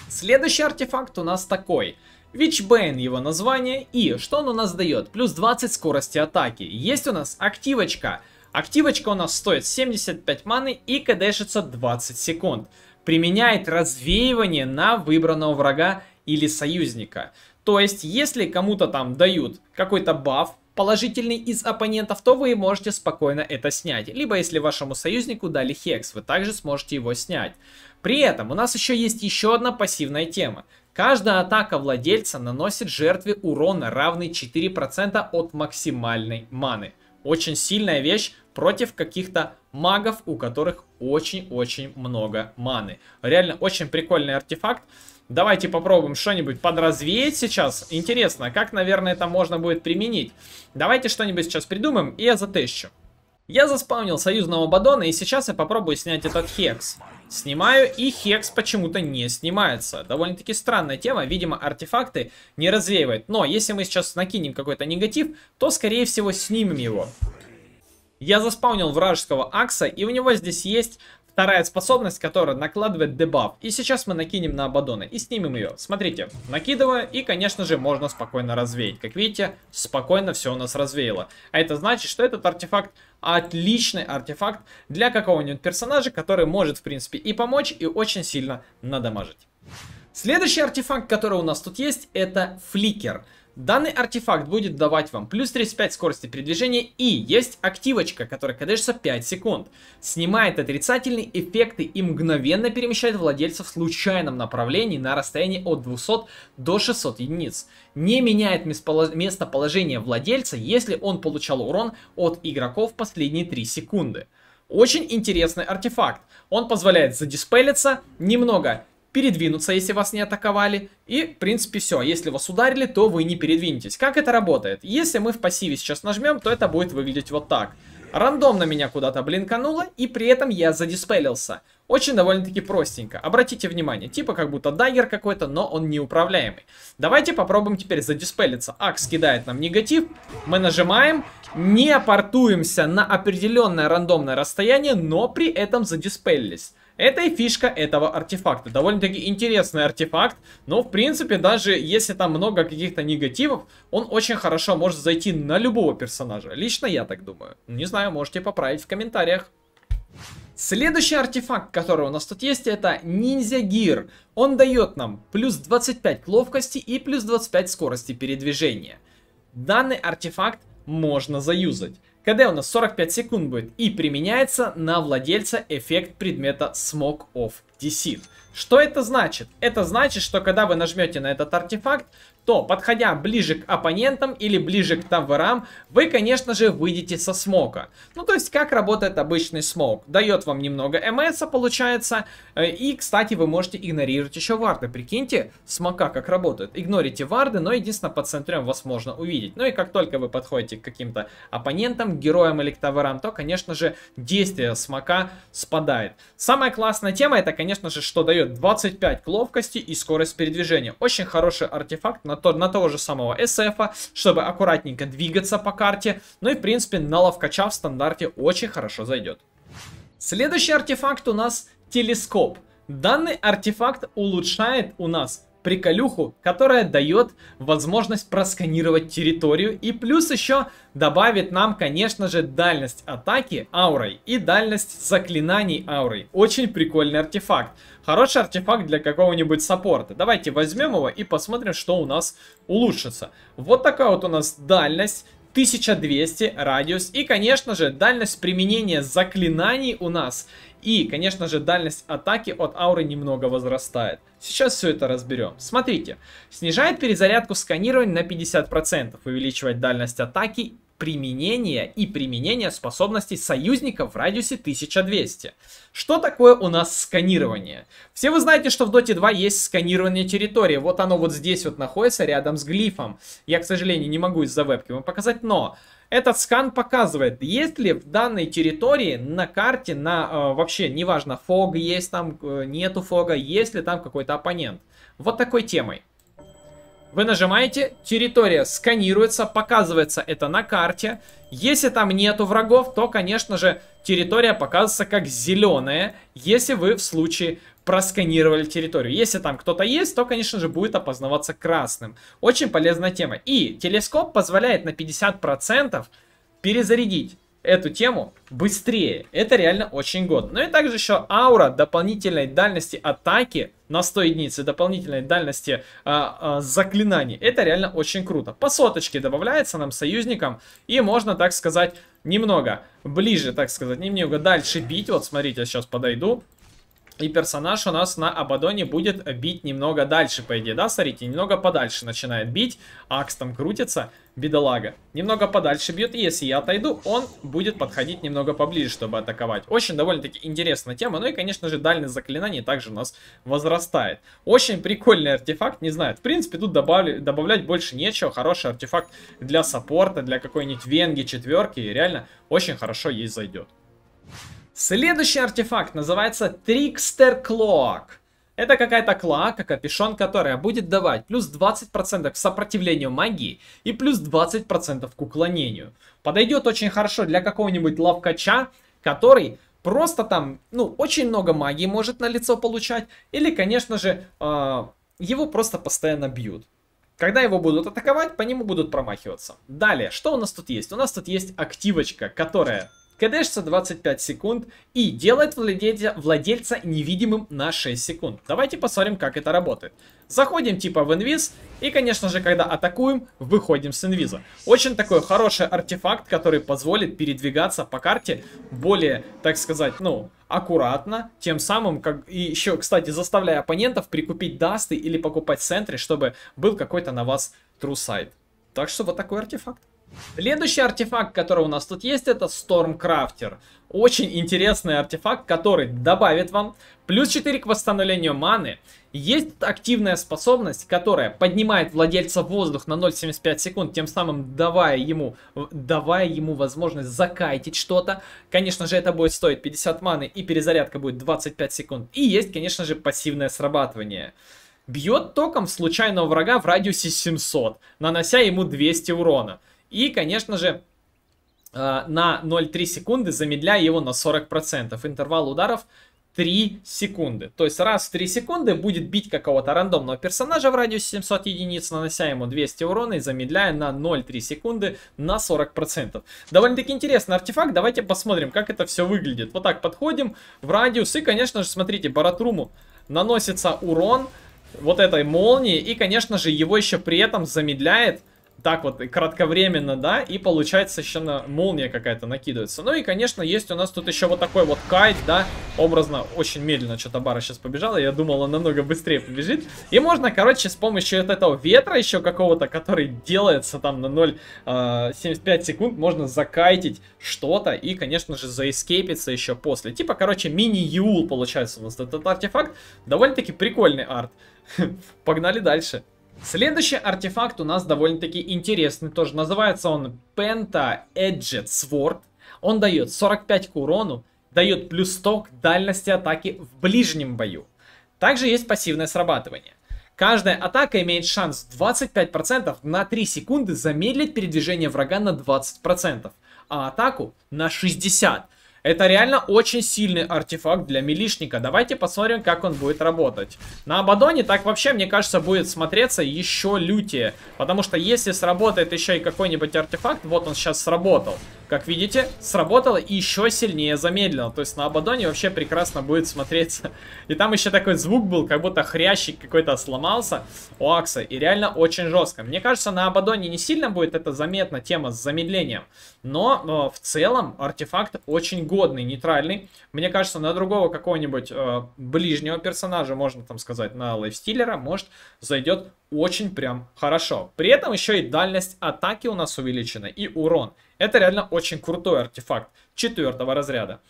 Speaker 1: Следующий артефакт у нас такой – Вичбейн его название и что он у нас дает? Плюс 20 скорости атаки. Есть у нас активочка. Активочка у нас стоит 75 маны и кдшится 20 секунд. Применяет развеивание на выбранного врага или союзника. То есть, если кому-то там дают какой-то баф, положительный из оппонентов, то вы можете спокойно это снять. Либо если вашему союзнику дали хекс, вы также сможете его снять. При этом у нас еще есть еще одна пассивная тема. Каждая атака владельца наносит жертве урон равный 4% от максимальной маны. Очень сильная вещь против каких-то магов, у которых очень-очень много маны. Реально очень прикольный артефакт. Давайте попробуем что-нибудь подразвеять сейчас. Интересно, как, наверное, это можно будет применить. Давайте что-нибудь сейчас придумаем и я затыщу. Я заспаунил союзного Бадона, и сейчас я попробую снять этот хекс. Снимаю, и Хекс почему-то не снимается. Довольно-таки странная тема, видимо, артефакты не развеивает. Но если мы сейчас накинем какой-то негатив, то, скорее всего, снимем его. Я заспаунил вражеского Акса, и у него здесь есть вторая способность, которая накладывает дебаф. И сейчас мы накинем на абадона и снимем ее. Смотрите, накидываю, и, конечно же, можно спокойно развеять. Как видите, спокойно все у нас развеяло. А это значит, что этот артефакт отличный артефакт для какого-нибудь персонажа, который может, в принципе, и помочь, и очень сильно надамажить. Следующий артефакт, который у нас тут есть, это фликер. Данный артефакт будет давать вам плюс 35 скорости передвижения и есть активочка, которая кадешься 5 секунд. Снимает отрицательные эффекты и мгновенно перемещает владельца в случайном направлении на расстоянии от 200 до 600 единиц. Не меняет местоположение владельца, если он получал урон от игроков последние 3 секунды. Очень интересный артефакт. Он позволяет задиспелиться, немного передвинуться, если вас не атаковали. И, в принципе, все. Если вас ударили, то вы не передвинетесь. Как это работает? Если мы в пассиве сейчас нажмем, то это будет выглядеть вот так. Рандомно меня куда-то блинкануло, и при этом я задиспелился. Очень довольно-таки простенько. Обратите внимание, типа как будто дагер какой-то, но он неуправляемый. Давайте попробуем теперь задиспелиться. Акс кидает нам негатив, мы нажимаем, не портуемся на определенное рандомное расстояние, но при этом задиспелились. Это и фишка этого артефакта. Довольно-таки интересный артефакт, но в принципе даже если там много каких-то негативов, он очень хорошо может зайти на любого персонажа. Лично я так думаю. Не знаю, можете поправить в комментариях. Следующий артефакт, который у нас тут есть, это Ниндзя Гир. Он дает нам плюс 25 к ловкости и плюс 25 скорости передвижения. Данный артефакт можно заюзать. КД у нас 45 секунд будет. И применяется на владельца эффект предмета Smoke of Deceit. Что это значит? Это значит, что когда вы нажмете на этот артефакт, то, подходя ближе к оппонентам или ближе к товарам, вы, конечно же, выйдете со смока. Ну, то есть, как работает обычный смок? Дает вам немного МС, получается, э, и, кстати, вы можете игнорировать еще варды. Прикиньте, смока как работает. Игнорите варды, но единственное, под центрем вас можно увидеть. Ну и как только вы подходите к каким-то оппонентам, героям или к товарам, то, конечно же, действие смока спадает. Самая классная тема, это, конечно же, что дает 25 к ловкости и скорость передвижения. Очень хороший артефакт на на, то, на того же самого SF, чтобы аккуратненько двигаться по карте. Ну и в принципе на ловкача в стандарте очень хорошо зайдет. Следующий артефакт у нас телескоп. Данный артефакт улучшает у нас приколюху, которая дает возможность просканировать территорию и плюс еще добавит нам, конечно же, дальность атаки аурой и дальность заклинаний аурой. Очень прикольный артефакт. Хороший артефакт для какого-нибудь саппорта. Давайте возьмем его и посмотрим, что у нас улучшится. Вот такая вот у нас дальность. 1200 радиус и, конечно же, дальность применения заклинаний у нас и, конечно же, дальность атаки от ауры немного возрастает. Сейчас все это разберем. Смотрите, снижает перезарядку сканирования на 50%, увеличивает дальность атаки применения и применения способностей союзников в радиусе 1200. Что такое у нас сканирование? Все вы знаете, что в DOTA 2 есть сканирование территории. Вот оно вот здесь вот находится, рядом с глифом. Я, к сожалению, не могу из-за вебки вам показать, но этот скан показывает, есть ли в данной территории на карте, на э, вообще, неважно, фог есть там, э, нету фога, есть ли там какой-то оппонент. Вот такой темой. Вы нажимаете, территория сканируется, показывается это на карте. Если там нету врагов, то, конечно же, территория показывается как зеленая, если вы в случае просканировали территорию. Если там кто-то есть, то, конечно же, будет опознаваться красным. Очень полезная тема. И телескоп позволяет на 50% перезарядить эту тему быстрее. Это реально очень годно. Ну и также еще аура дополнительной дальности атаки на 100 единиц и дополнительной дальности а, а, заклинаний. Это реально очень круто. По соточке добавляется нам союзникам и можно, так сказать, немного ближе, так сказать, немного дальше бить. Вот смотрите, я сейчас подойду. И персонаж у нас на Абадоне будет бить немного дальше, по идее, да, смотрите, немного подальше начинает бить, Акс там крутится, бедолага. Немного подальше бьет, и если я отойду, он будет подходить немного поближе, чтобы атаковать. Очень довольно-таки интересная тема, ну и, конечно же, дальность заклинаний также у нас возрастает. Очень прикольный артефакт, не знаю, в принципе, тут добавлю, добавлять больше нечего, хороший артефакт для саппорта, для какой-нибудь венги, четверки, и реально очень хорошо ей зайдет. Следующий артефакт называется Trickster Clock. Это какая-то клоака, капюшон, которая будет давать плюс 20% к сопротивлению магии и плюс 20% к уклонению. Подойдет очень хорошо для какого-нибудь лавкача, который просто там, ну, очень много магии может на лицо получать. Или, конечно же, э, его просто постоянно бьют. Когда его будут атаковать, по нему будут промахиваться. Далее, что у нас тут есть? У нас тут есть активочка, которая Кдэшится 25 секунд и делает владельца, владельца невидимым на 6 секунд. Давайте посмотрим, как это работает. Заходим типа в инвиз и, конечно же, когда атакуем, выходим с инвиза. Очень такой хороший артефакт, который позволит передвигаться по карте более, так сказать, ну, аккуратно, тем самым, как и еще, кстати, заставляя оппонентов прикупить дасты или покупать центры, чтобы был какой-то на вас true трусайт. Так что вот такой артефакт. Следующий артефакт, который у нас тут есть, это Stormcrafter. Очень интересный артефакт, который добавит вам плюс 4 к восстановлению маны. Есть активная способность, которая поднимает владельца воздух на 0,75 секунд, тем самым давая ему, давая ему возможность закайтить что-то. Конечно же, это будет стоить 50 маны и перезарядка будет 25 секунд. И есть, конечно же, пассивное срабатывание. Бьет током случайного врага в радиусе 700, нанося ему 200 урона. И, конечно же, э, на 0,3 секунды, замедляя его на 40%. Интервал ударов 3 секунды. То есть раз в 3 секунды будет бить какого-то рандомного персонажа в радиусе 700 единиц, нанося ему 200 урона и замедляя на 0,3 секунды на 40%. Довольно-таки интересный артефакт, давайте посмотрим, как это все выглядит. Вот так подходим в радиус и, конечно же, смотрите, Баратруму наносится урон вот этой молнии и, конечно же, его еще при этом замедляет так вот кратковременно, да, и получается совершенно молния какая-то накидывается. Ну и, конечно, есть у нас тут еще вот такой вот кайт, да, образно, очень медленно что-то Бара сейчас побежала, я думал, он намного быстрее побежит. И можно, короче, с помощью вот этого ветра еще какого-то, который делается там на 0,75 э, а, секунд, можно закайтить что-то и, конечно же, заэскейпиться еще после. Типа, короче, мини-юл получается у нас этот артефакт. Довольно-таки прикольный арт. Погнали дальше. Следующий артефакт у нас довольно-таки интересный, тоже называется он Penta Edged Sword. Он дает 45 к урону, дает плюс 100 к дальности атаки в ближнем бою. Также есть пассивное срабатывание. Каждая атака имеет шанс 25% на 3 секунды замедлить передвижение врага на 20%, а атаку на 60%. Это реально очень сильный артефакт для милишника. Давайте посмотрим, как он будет работать. На Абадоне так вообще, мне кажется, будет смотреться еще лютее. Потому что если сработает еще и какой-нибудь артефакт, вот он сейчас сработал, как видите, сработало и еще сильнее замедлило. То есть на ободоне вообще прекрасно будет смотреться. И там еще такой звук был, как будто хрящик какой-то сломался у Акса. И реально очень жестко. Мне кажется, на ободоне не сильно будет это заметна тема с замедлением. Но э, в целом артефакт очень годный, нейтральный. Мне кажется, на другого какого-нибудь э, ближнего персонажа, можно там сказать, на лайфстиллера, может, зайдет очень прям хорошо. При этом еще и дальность атаки у нас увеличена и урон. Это реально очень крутой артефакт четвертого разряда.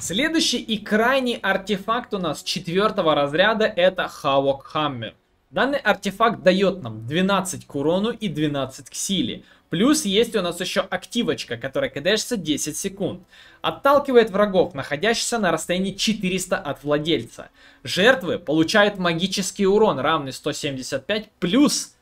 Speaker 1: Следующий и крайний артефакт у нас четвертого разряда это Хавок Хаммер. Данный артефакт дает нам 12 к урону и 12 к силе. Плюс есть у нас еще активочка, которая кидаешься 10 секунд. Отталкивает врагов, находящихся на расстоянии 400 от владельца. Жертвы получают магический урон, равный 175, плюс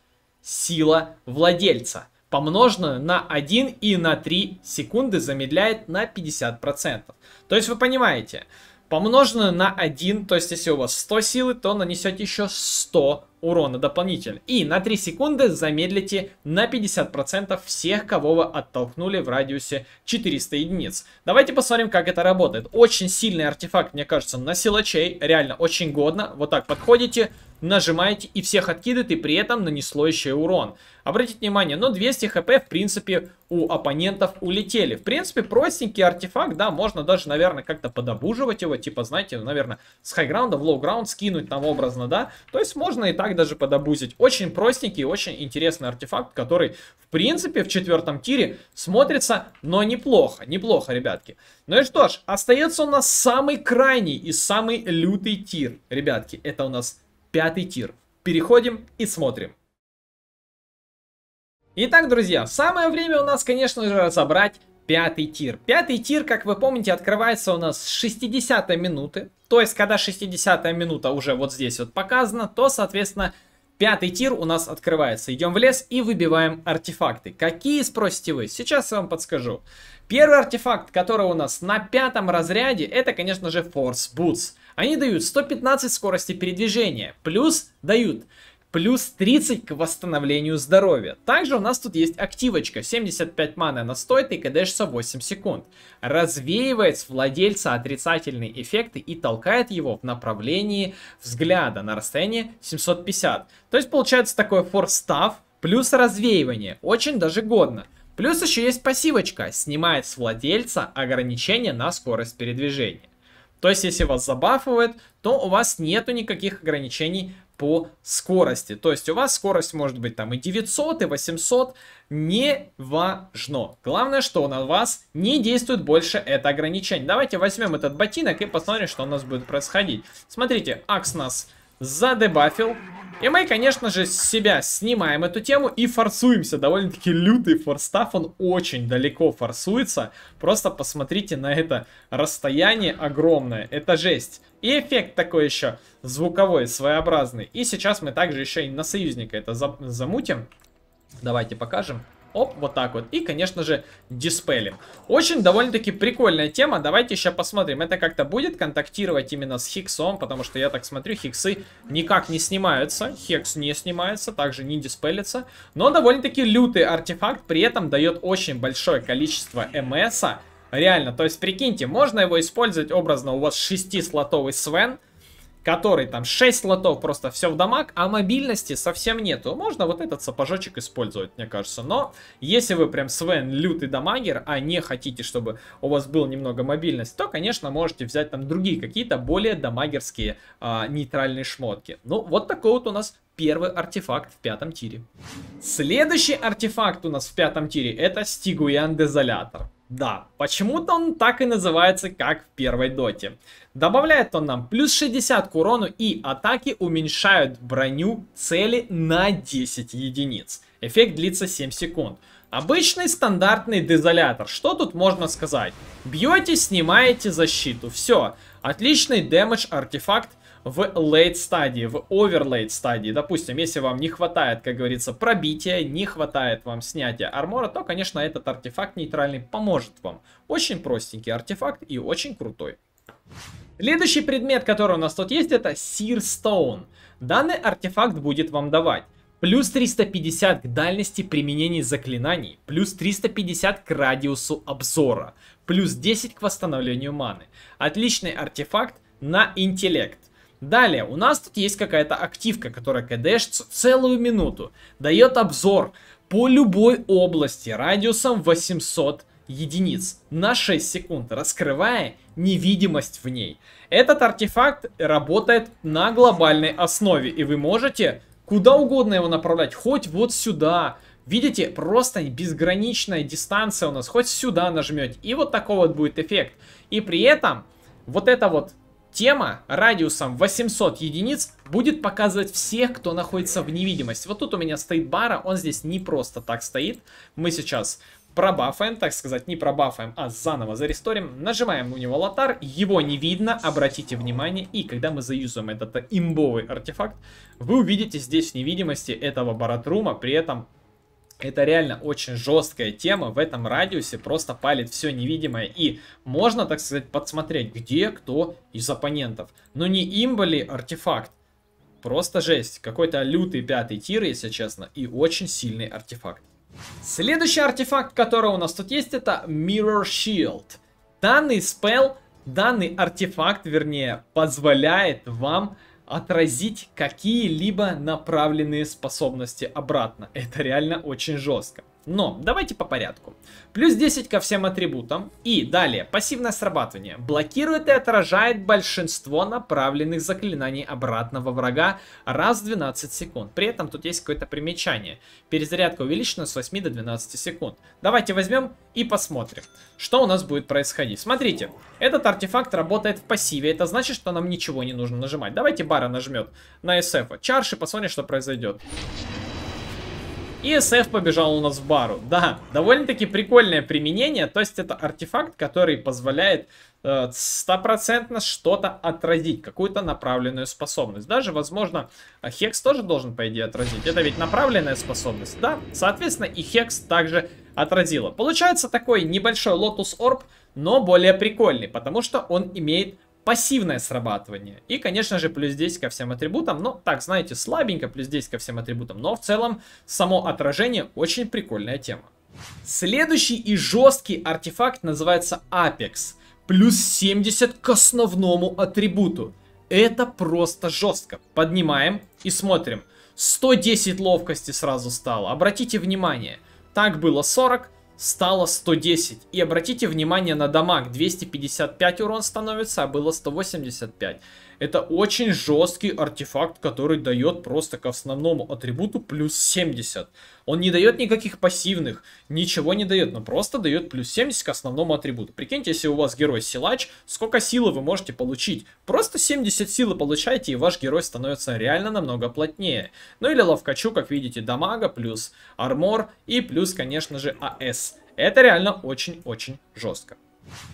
Speaker 1: сила владельца помноженную на 1 и на 3 секунды замедляет на 50%. То есть вы понимаете, помноженную на 1, то есть если у вас 100 силы, то нанесете еще 100 урона дополнительно. И на 3 секунды замедлите на 50% всех, кого вы оттолкнули в радиусе 400 единиц. Давайте посмотрим, как это работает. Очень сильный артефакт, мне кажется, на силачей. Реально очень годно. Вот так подходите, нажимаете и всех откидывает, и при этом нанесло еще и урон. Обратите внимание, но 200 хп в принципе у оппонентов улетели. В принципе, простенький артефакт, да, можно даже, наверное, как-то подобуживать его, типа, знаете, наверное, с хайграунда в лоу-граунд скинуть там образно, да. То есть можно и так даже подобузить. Очень простенький, очень интересный артефакт, который, в принципе, в четвертом тире смотрится, но неплохо, неплохо, ребятки. Ну и что ж, остается у нас самый крайний и самый лютый тир, ребятки. Это у нас пятый тир. Переходим и смотрим. Итак, друзья, самое время у нас, конечно же, разобрать пятый тир. Пятый тир, как вы помните, открывается у нас с 60 минуты. То есть, когда 60 минута уже вот здесь вот показана, то, соответственно, пятый тир у нас открывается. Идем в лес и выбиваем артефакты. Какие, спросите вы? Сейчас я вам подскажу. Первый артефакт, который у нас на пятом разряде, это, конечно же, Force Boots. Они дают 115 скорости передвижения, плюс дают плюс 30 к восстановлению здоровья. Также у нас тут есть активочка, 75 маны она стоит и кдэшится 8 секунд. Развеивает с владельца отрицательные эффекты и толкает его в направлении взгляда на расстояние 750. То есть получается такой форстав плюс развеивание, очень даже годно. Плюс еще есть пассивочка, снимает с владельца ограничение на скорость передвижения. То есть, если вас забафывает, то у вас нету никаких ограничений по скорости. То есть у вас скорость может быть там и 900, и 800, не важно. Главное, что на вас не действует больше это ограничение. Давайте возьмем этот ботинок и посмотрим, что у нас будет происходить. Смотрите, Акс нас задебафил. И мы, конечно же, с себя снимаем эту тему и форсуемся. Довольно-таки лютый форстав, он очень далеко форсуется. Просто посмотрите на это расстояние огромное. Это жесть. И эффект такой еще звуковой, своеобразный. И сейчас мы также еще и на союзника это замутим. Давайте покажем. Оп, вот так вот. И, конечно же, диспелим. Очень довольно-таки прикольная тема. Давайте еще посмотрим, это как-то будет контактировать именно с Хиксом, потому что я так смотрю, Хиксы никак не снимаются. Хекс не снимается, также не диспелится. Но довольно-таки лютый артефакт, при этом дает очень большое количество мс а Реально, то есть, прикиньте, можно его использовать образно, у вас 6-слотовый Свен, который там 6 лотов просто все в дамаг, а мобильности совсем нету. Можно вот этот сапожочек использовать, мне кажется. Но если вы прям Свен лютый дамагер, а не хотите, чтобы у вас был немного мобильность, то, конечно, можете взять там другие какие-то более дамагерские а, нейтральные шмотки. Ну, вот такой вот у нас первый артефакт в пятом тире. Следующий артефакт у нас в пятом тире это Стигуян Дезолятор. Да, почему-то он так и называется, как в первой доте. Добавляет он нам плюс 60 к урону и атаки уменьшают броню цели на 10 единиц. Эффект длится 7 секунд. Обычный стандартный дезолятор. Что тут можно сказать? Бьете, снимаете защиту. Все. Отличный дэмэдж, артефакт в late стадии, в overlate стадии. Допустим, если вам не хватает, как говорится, пробития, не хватает вам снятия армора, то, конечно, этот артефакт нейтральный поможет вам. Очень простенький артефакт и очень крутой. Следующий предмет, который у нас тут есть, это Seer Stone. Данный артефакт будет вам давать Плюс 350 к дальности применения заклинаний, плюс 350 к радиусу обзора, плюс 10 к восстановлению маны. Отличный артефакт на интеллект. Далее, у нас тут есть какая-то активка, которая кдэшится целую минуту. Дает обзор по любой области радиусом 800 единиц на 6 секунд, раскрывая невидимость в ней. Этот артефакт работает на глобальной основе, и вы можете куда угодно его направлять, хоть вот сюда. Видите, просто безграничная дистанция у нас, хоть сюда нажмете, и вот такой вот будет эффект. И при этом вот эта вот Тема радиусом 800 единиц будет показывать всех, кто находится в невидимости. Вот тут у меня стоит бара, он здесь не просто так стоит. Мы сейчас пробафаем, так сказать, не пробафаем, а заново заресторим. Нажимаем у него лотар, его не видно, обратите внимание. И когда мы заюзаем этот имбовый артефакт, вы увидите здесь невидимости этого баратрума, при этом это реально очень жесткая тема, в этом радиусе просто палит все невидимое. И можно, так сказать, подсмотреть, где кто из оппонентов. Но не имба ли артефакт? Просто жесть. Какой-то лютый пятый тир, если честно, и очень сильный артефакт. Следующий артефакт, который у нас тут есть, это Mirror Shield. Данный спел, данный артефакт, вернее, позволяет вам отразить какие-либо направленные способности обратно. Это реально очень жестко. Но давайте по порядку. Плюс 10 ко всем атрибутам. И далее, пассивное срабатывание. Блокирует и отражает большинство направленных заклинаний обратного врага раз в 12 секунд. При этом тут есть какое-то примечание. Перезарядка увеличена с 8 до 12 секунд. Давайте возьмем и посмотрим, что у нас будет происходить. Смотрите, этот артефакт работает в пассиве. Это значит, что нам ничего не нужно нажимать. Давайте Бара нажмет на SF. Чарши, посмотрим, что произойдет. И СФ побежал у нас в бару. Да, довольно-таки прикольное применение. То есть это артефакт, который позволяет э, стопроцентно что-то отразить, какую-то направленную способность. Даже, возможно, э, Хекс тоже должен, по идее, отразить. Это ведь направленная способность, да? Соответственно, и Хекс также отразила. Получается такой небольшой Лотус Орб, но более прикольный, потому что он имеет пассивное срабатывание. И, конечно же, плюс 10 ко всем атрибутам. Ну, так, знаете, слабенько плюс 10 ко всем атрибутам, но в целом само отражение очень прикольная тема. Следующий и жесткий артефакт называется Apex. Плюс 70 к основному атрибуту. Это просто жестко. Поднимаем и смотрим. 110 ловкости сразу стало. Обратите внимание, так было 40, стало 110. И обратите внимание на дамаг. 255 урон становится, а было 185. Это очень жесткий артефакт, который дает просто к основному атрибуту плюс 70. Он не дает никаких пассивных, ничего не дает, но просто дает плюс 70 к основному атрибуту. Прикиньте, если у вас герой силач, сколько силы вы можете получить? Просто 70 силы получаете, и ваш герой становится реально намного плотнее. Ну или ловкачу, как видите, дамага, плюс армор и плюс, конечно же, АС. Это реально очень-очень жестко.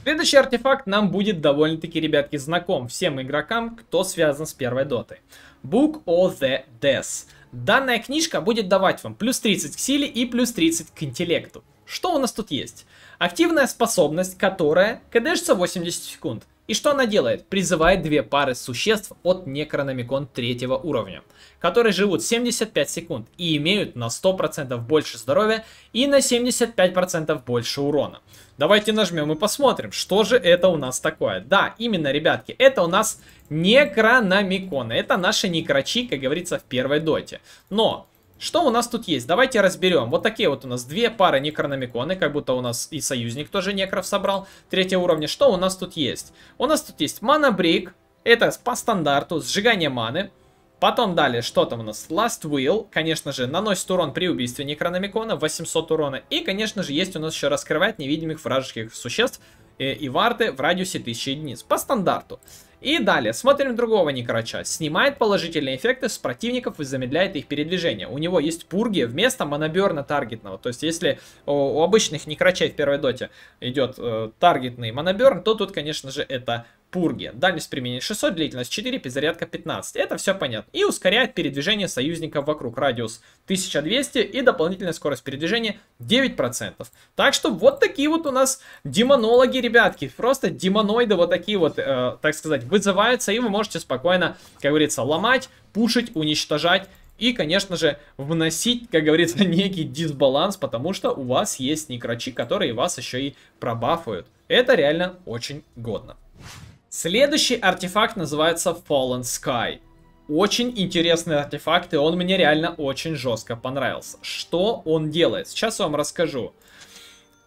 Speaker 1: Следующий артефакт нам будет довольно-таки, ребятки, знаком всем игрокам, кто связан с первой дотой. Book of the Death. Данная книжка будет давать вам плюс 30 к силе и плюс 30 к интеллекту. Что у нас тут есть? Активная способность, которая кдшится 80 секунд. И что она делает? Призывает две пары существ от Некрономикон третьего уровня, которые живут 75 секунд и имеют на 100% больше здоровья и на 75% больше урона. Давайте нажмем и посмотрим, что же это у нас такое. Да, именно, ребятки, это у нас некрономикон. Это наши некрочи, как говорится, в первой доте. Но что у нас тут есть? Давайте разберем. Вот такие вот у нас две пары некрономиконы, как будто у нас и союзник тоже некров собрал. Третье уровня. Что у нас тут есть? У нас тут есть манабрик, это по стандарту, сжигание маны. Потом далее, что там у нас? Last Will, конечно же, наносит урон при убийстве Некрономикона, 800 урона. И, конечно же, есть у нас еще раскрывать невидимых вражеских существ э, и варты в радиусе 1000 единиц, по стандарту. И далее, смотрим другого Некроча. Снимает положительные эффекты с противников и замедляет их передвижение. У него есть пурги вместо моноберна таргетного. То есть, если у обычных Некрочей в первой доте идет э, таргетный моноберн, то тут, конечно же, это пурги. Дальность применения 600, длительность 4, перезарядка 15. Это все понятно. И ускоряет передвижение союзников вокруг. Радиус 1200 и дополнительная скорость передвижения 9%. Так что вот такие вот у нас демонологи, ребятки. Просто демоноиды вот такие вот, э, так сказать, вызываются. И вы можете спокойно, как говорится, ломать, пушить, уничтожать и, конечно же, вносить, как говорится, некий дисбаланс, потому что у вас есть некрочи, которые вас еще и пробафают. Это реально очень годно. Следующий артефакт называется Fallen Sky. Очень интересный артефакт, и он мне реально очень жестко понравился. Что он делает? Сейчас вам расскажу.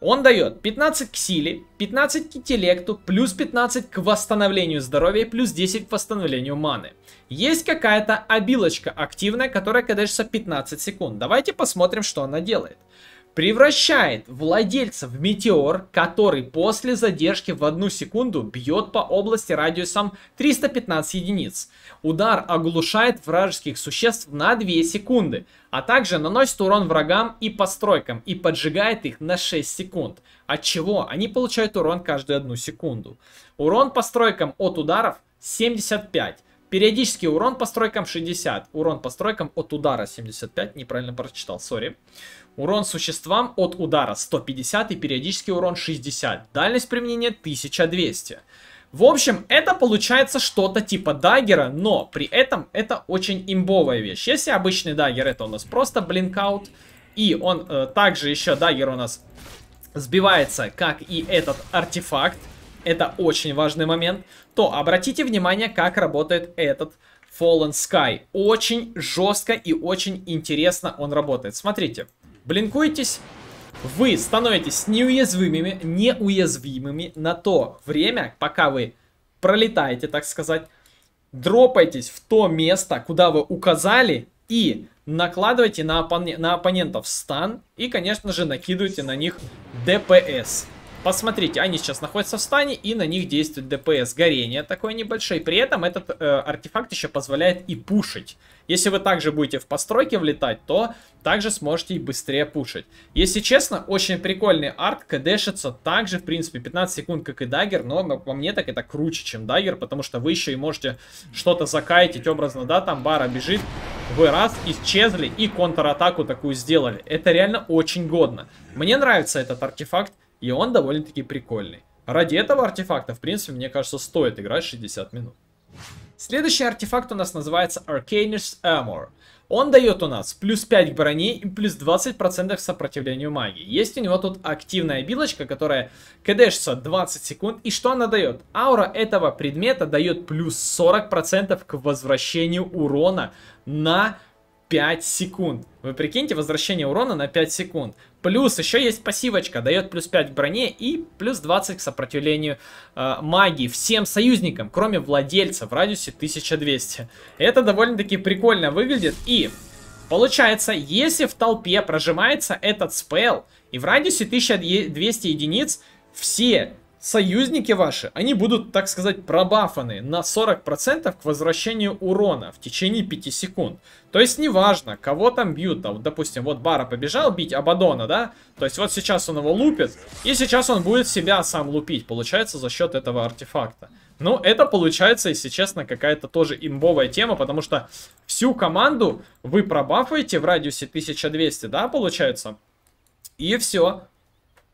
Speaker 1: Он дает 15 к силе, 15 к интеллекту, плюс 15 к восстановлению здоровья, плюс 10 к восстановлению маны. Есть какая-то обилочка активная, которая кадешится 15 секунд. Давайте посмотрим, что она делает превращает владельца в метеор, который после задержки в одну секунду бьет по области радиусом 315 единиц. Удар оглушает вражеских существ на 2 секунды, а также наносит урон врагам и постройкам и поджигает их на 6 секунд, от чего они получают урон каждую одну секунду. Урон постройкам от ударов 75. Периодический урон постройкам 60, урон постройкам от удара 75, неправильно прочитал, сори. Урон существам от удара 150 и периодический урон 60. Дальность применения 1200. В общем, это получается что-то типа даггера, но при этом это очень имбовая вещь. Если обычный даггер, это у нас просто блинкаут. И он э, также еще, даггер у нас сбивается, как и этот артефакт. Это очень важный момент. То обратите внимание, как работает этот Fallen Sky. Очень жестко и очень интересно он работает. Смотрите. Смотрите. Блинкуетесь, вы становитесь неуязвимыми, неуязвимыми на то время, пока вы пролетаете, так сказать, дропаетесь в то место, куда вы указали, и накладываете на, оппон на оппонентов стан, и, конечно же, накидываете на них ДПС. Посмотрите, они сейчас находятся в стане, и на них действует ДПС горение такое небольшое. При этом этот э, артефакт еще позволяет и пушить. Если вы также будете в постройке влетать, то также сможете и быстрее пушить. Если честно, очень прикольный арт, кдэшится также, в принципе, 15 секунд, как и дагер, но по мне так это круче, чем дагер, потому что вы еще и можете что-то закайтить образно, да, там бара бежит, вы раз, исчезли и контратаку такую сделали. Это реально очень годно. Мне нравится этот артефакт, и он довольно-таки прикольный. Ради этого артефакта, в принципе, мне кажется, стоит играть 60 минут. Следующий артефакт у нас называется Arcanus Armor. Он дает у нас плюс 5 к броне и плюс 20% к сопротивлению магии. Есть у него тут активная билочка, которая кдэшится 20 секунд. И что она дает? Аура этого предмета дает плюс 40% к возвращению урона на 5 секунд. Вы прикиньте, возвращение урона на 5 секунд. Плюс еще есть пассивочка, дает плюс 5 к броне и плюс 20 к сопротивлению э, магии всем союзникам, кроме владельца в радиусе 1200. Это довольно-таки прикольно выглядит и... Получается, если в толпе прожимается этот спел, и в радиусе 1200 единиц все союзники ваши, они будут, так сказать, пробафаны на 40% к возвращению урона в течение 5 секунд. То есть неважно, кого там бьют. да, вот допустим, вот Бара побежал бить Абадона, да? То есть вот сейчас он его лупит, и сейчас он будет себя сам лупить, получается, за счет этого артефакта. Ну, это получается, если честно, какая-то тоже имбовая тема, потому что всю команду вы пробафаете в радиусе 1200, да, получается? И все,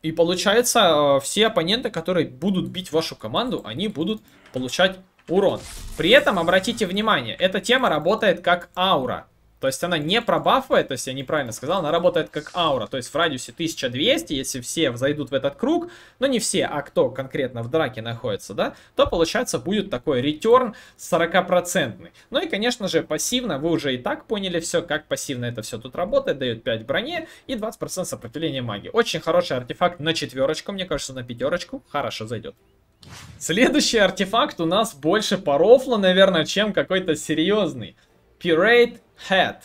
Speaker 1: и получается, э, все оппоненты, которые будут бить вашу команду, они будут получать урон. При этом, обратите внимание, эта тема работает как аура. То есть она не пробафает, то есть я неправильно сказал, она работает как аура. То есть в радиусе 1200, если все зайдут в этот круг, но ну, не все, а кто конкретно в драке находится, да, то получается будет такой ретерн 40%. Ну и, конечно же, пассивно, вы уже и так поняли все, как пассивно это все тут работает, дает 5 брони и 20% сопротивления магии. Очень хороший артефакт на четверочку, мне кажется, на пятерочку хорошо зайдет. Следующий артефакт у нас больше по рофлу, наверное, чем какой-то серьезный. Пирейт Head.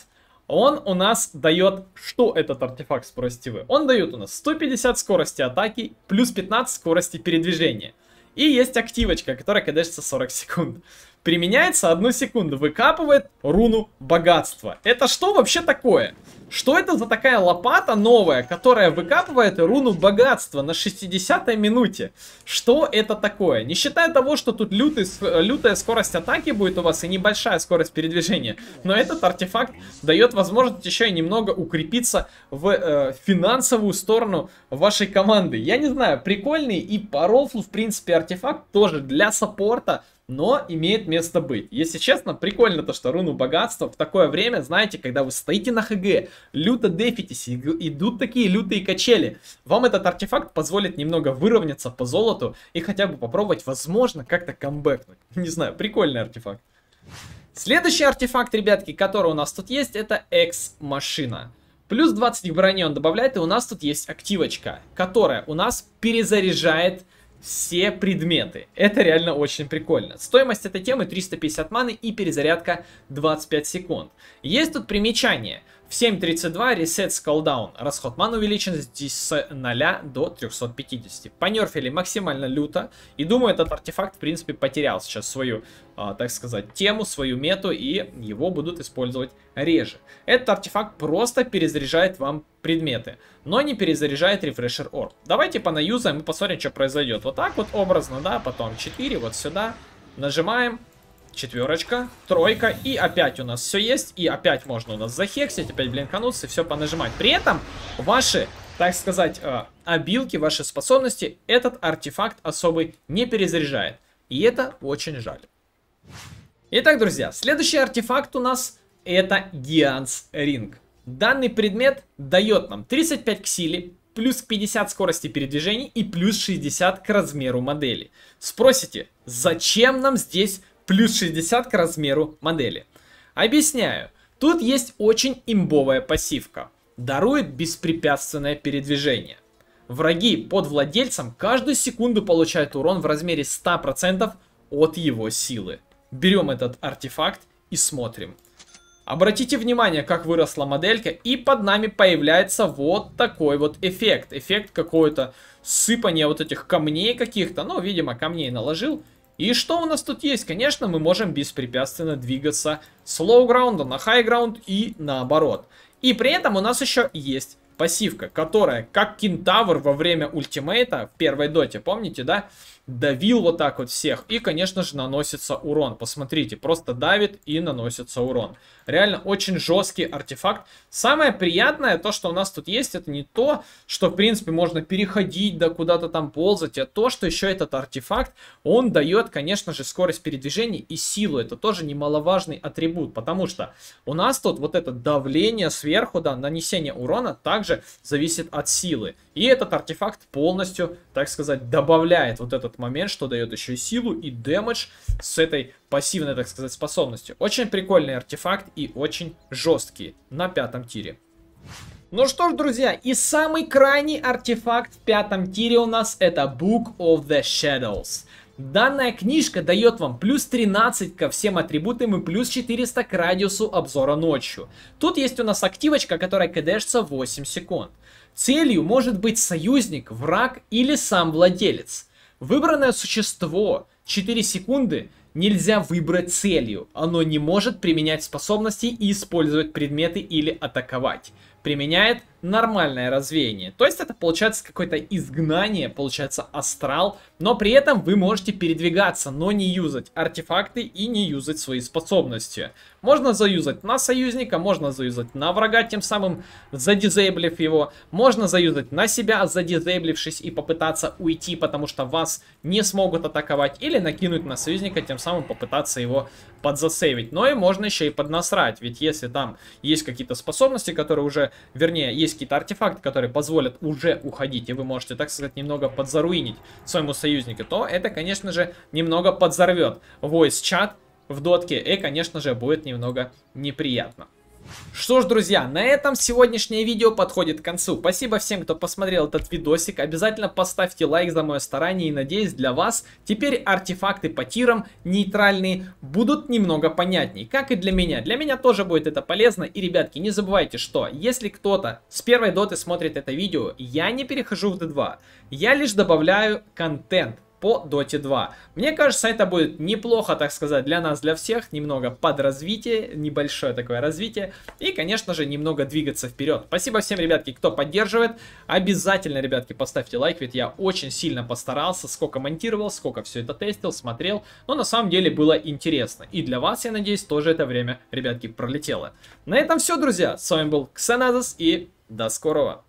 Speaker 1: Он у нас дает... Что этот артефакт, спросите вы? Он дает у нас 150 скорости атаки, плюс 15 скорости передвижения. И есть активочка, которая кадешится 40 секунд применяется одну секунду, выкапывает руну богатства. Это что вообще такое? Что это за такая лопата новая, которая выкапывает руну богатства на 60-й минуте? Что это такое? Не считая того, что тут лютый, лютая скорость атаки будет у вас и небольшая скорость передвижения, но этот артефакт дает возможность еще и немного укрепиться в э, финансовую сторону вашей команды. Я не знаю, прикольный и по рофлу, в принципе, артефакт тоже для саппорта но имеет место быть. Если честно, прикольно то, что руну богатства в такое время, знаете, когда вы стоите на ХГ, люто дефитесь, идут такие лютые качели. Вам этот артефакт позволит немного выровняться по золоту и хотя бы попробовать, возможно, как-то камбэкнуть. Не знаю, прикольный артефакт. Следующий артефакт, ребятки, который у нас тут есть, это экс-машина. Плюс 20 к броне он добавляет, и у нас тут есть активочка, которая у нас перезаряжает все предметы. Это реально очень прикольно. Стоимость этой темы 350 маны и перезарядка 25 секунд. Есть тут примечание – в 7.32 ресет скалдаун. Расход ман увеличен с 0 до 350. Понерфили максимально люто. И думаю, этот артефакт, в принципе, потерял сейчас свою, э, так сказать, тему, свою мету. И его будут использовать реже. Этот артефакт просто перезаряжает вам предметы. Но не перезаряжает рефрешер орб. Давайте понаюзаем и посмотрим, что произойдет. Вот так вот образно, да, потом 4, вот сюда. Нажимаем четверочка, тройка, и опять у нас все есть, и опять можно у нас захексить, опять блинкануться и все понажимать. При этом ваши, так сказать, э, обилки, ваши способности этот артефакт особый не перезаряжает. И это очень жаль. Итак, друзья, следующий артефакт у нас это Гианс Ринг. Данный предмет дает нам 35 к силе, плюс 50 скорости передвижений и плюс 60 к размеру модели. Спросите, зачем нам здесь плюс 60 к размеру модели. Объясняю. Тут есть очень имбовая пассивка. Дарует беспрепятственное передвижение. Враги под владельцем каждую секунду получают урон в размере 100% от его силы. Берем этот артефакт и смотрим. Обратите внимание, как выросла моделька, и под нами появляется вот такой вот эффект. Эффект какой-то сыпания вот этих камней каких-то, ну, видимо, камней наложил, и что у нас тут есть? Конечно, мы можем беспрепятственно двигаться с лоу-граунда на хай-граунд и наоборот. И при этом у нас еще есть пассивка, которая как кентавр во время ультимейта в первой доте, помните, да? Да давил вот так вот всех. И, конечно же, наносится урон. Посмотрите, просто давит и наносится урон. Реально очень жесткий артефакт. Самое приятное, то, что у нас тут есть, это не то, что, в принципе, можно переходить, да куда-то там ползать, а то, что еще этот артефакт, он дает, конечно же, скорость передвижения и силу. Это тоже немаловажный атрибут, потому что у нас тут вот это давление сверху, да, нанесение урона также зависит от силы. И этот артефакт полностью, так сказать, добавляет вот этот момент, что дает еще и силу, и дэмэдж с этой пассивной, так сказать, способностью. Очень прикольный артефакт и очень жесткий на пятом тире. Ну что ж, друзья, и самый крайний артефакт в пятом тире у нас это Book of the Shadows. Данная книжка дает вам плюс 13 ко всем атрибутам и плюс 400 к радиусу обзора ночью. Тут есть у нас активочка, которая кдшится 8 секунд. Целью может быть союзник, враг или сам владелец. Выбранное существо 4 секунды нельзя выбрать целью. Оно не может применять способности и использовать предметы или атаковать применяет нормальное развеяние. То есть это получается какое-то изгнание, получается астрал, но при этом вы можете передвигаться, но не юзать артефакты и не юзать свои способности. Можно заюзать на союзника, можно заюзать на врага, тем самым задизейблив его, можно заюзать на себя, задизейблившись и попытаться уйти, потому что вас не смогут атаковать, или накинуть на союзника, тем самым попытаться его подзасейвить, но и можно еще и поднасрать, ведь если там есть какие-то способности, которые уже, вернее, есть какие-то артефакты, которые позволят уже уходить, и вы можете, так сказать, немного подзаруинить своему союзнику, то это, конечно же, немного подзорвет войс, чат в дотке, и, конечно же, будет немного неприятно. Что ж, друзья, на этом сегодняшнее видео подходит к концу. Спасибо всем, кто посмотрел этот видосик. Обязательно поставьте лайк за мое старание и надеюсь для вас теперь артефакты по тирам нейтральные будут немного понятней. Как и для меня. Для меня тоже будет это полезно. И, ребятки, не забывайте, что если кто-то с первой доты смотрит это видео, я не перехожу в D2. Я лишь добавляю контент по Dota 2. Мне кажется, это будет неплохо, так сказать, для нас, для всех, немного подразвитие, небольшое такое развитие, и, конечно же, немного двигаться вперед. Спасибо всем, ребятки, кто поддерживает. Обязательно, ребятки, поставьте лайк, ведь я очень сильно постарался, сколько монтировал, сколько все это тестил, смотрел, но на самом деле было интересно. И для вас, я надеюсь, тоже это время, ребятки, пролетело. На этом все, друзья. С вами был Ксеназис и до скорого.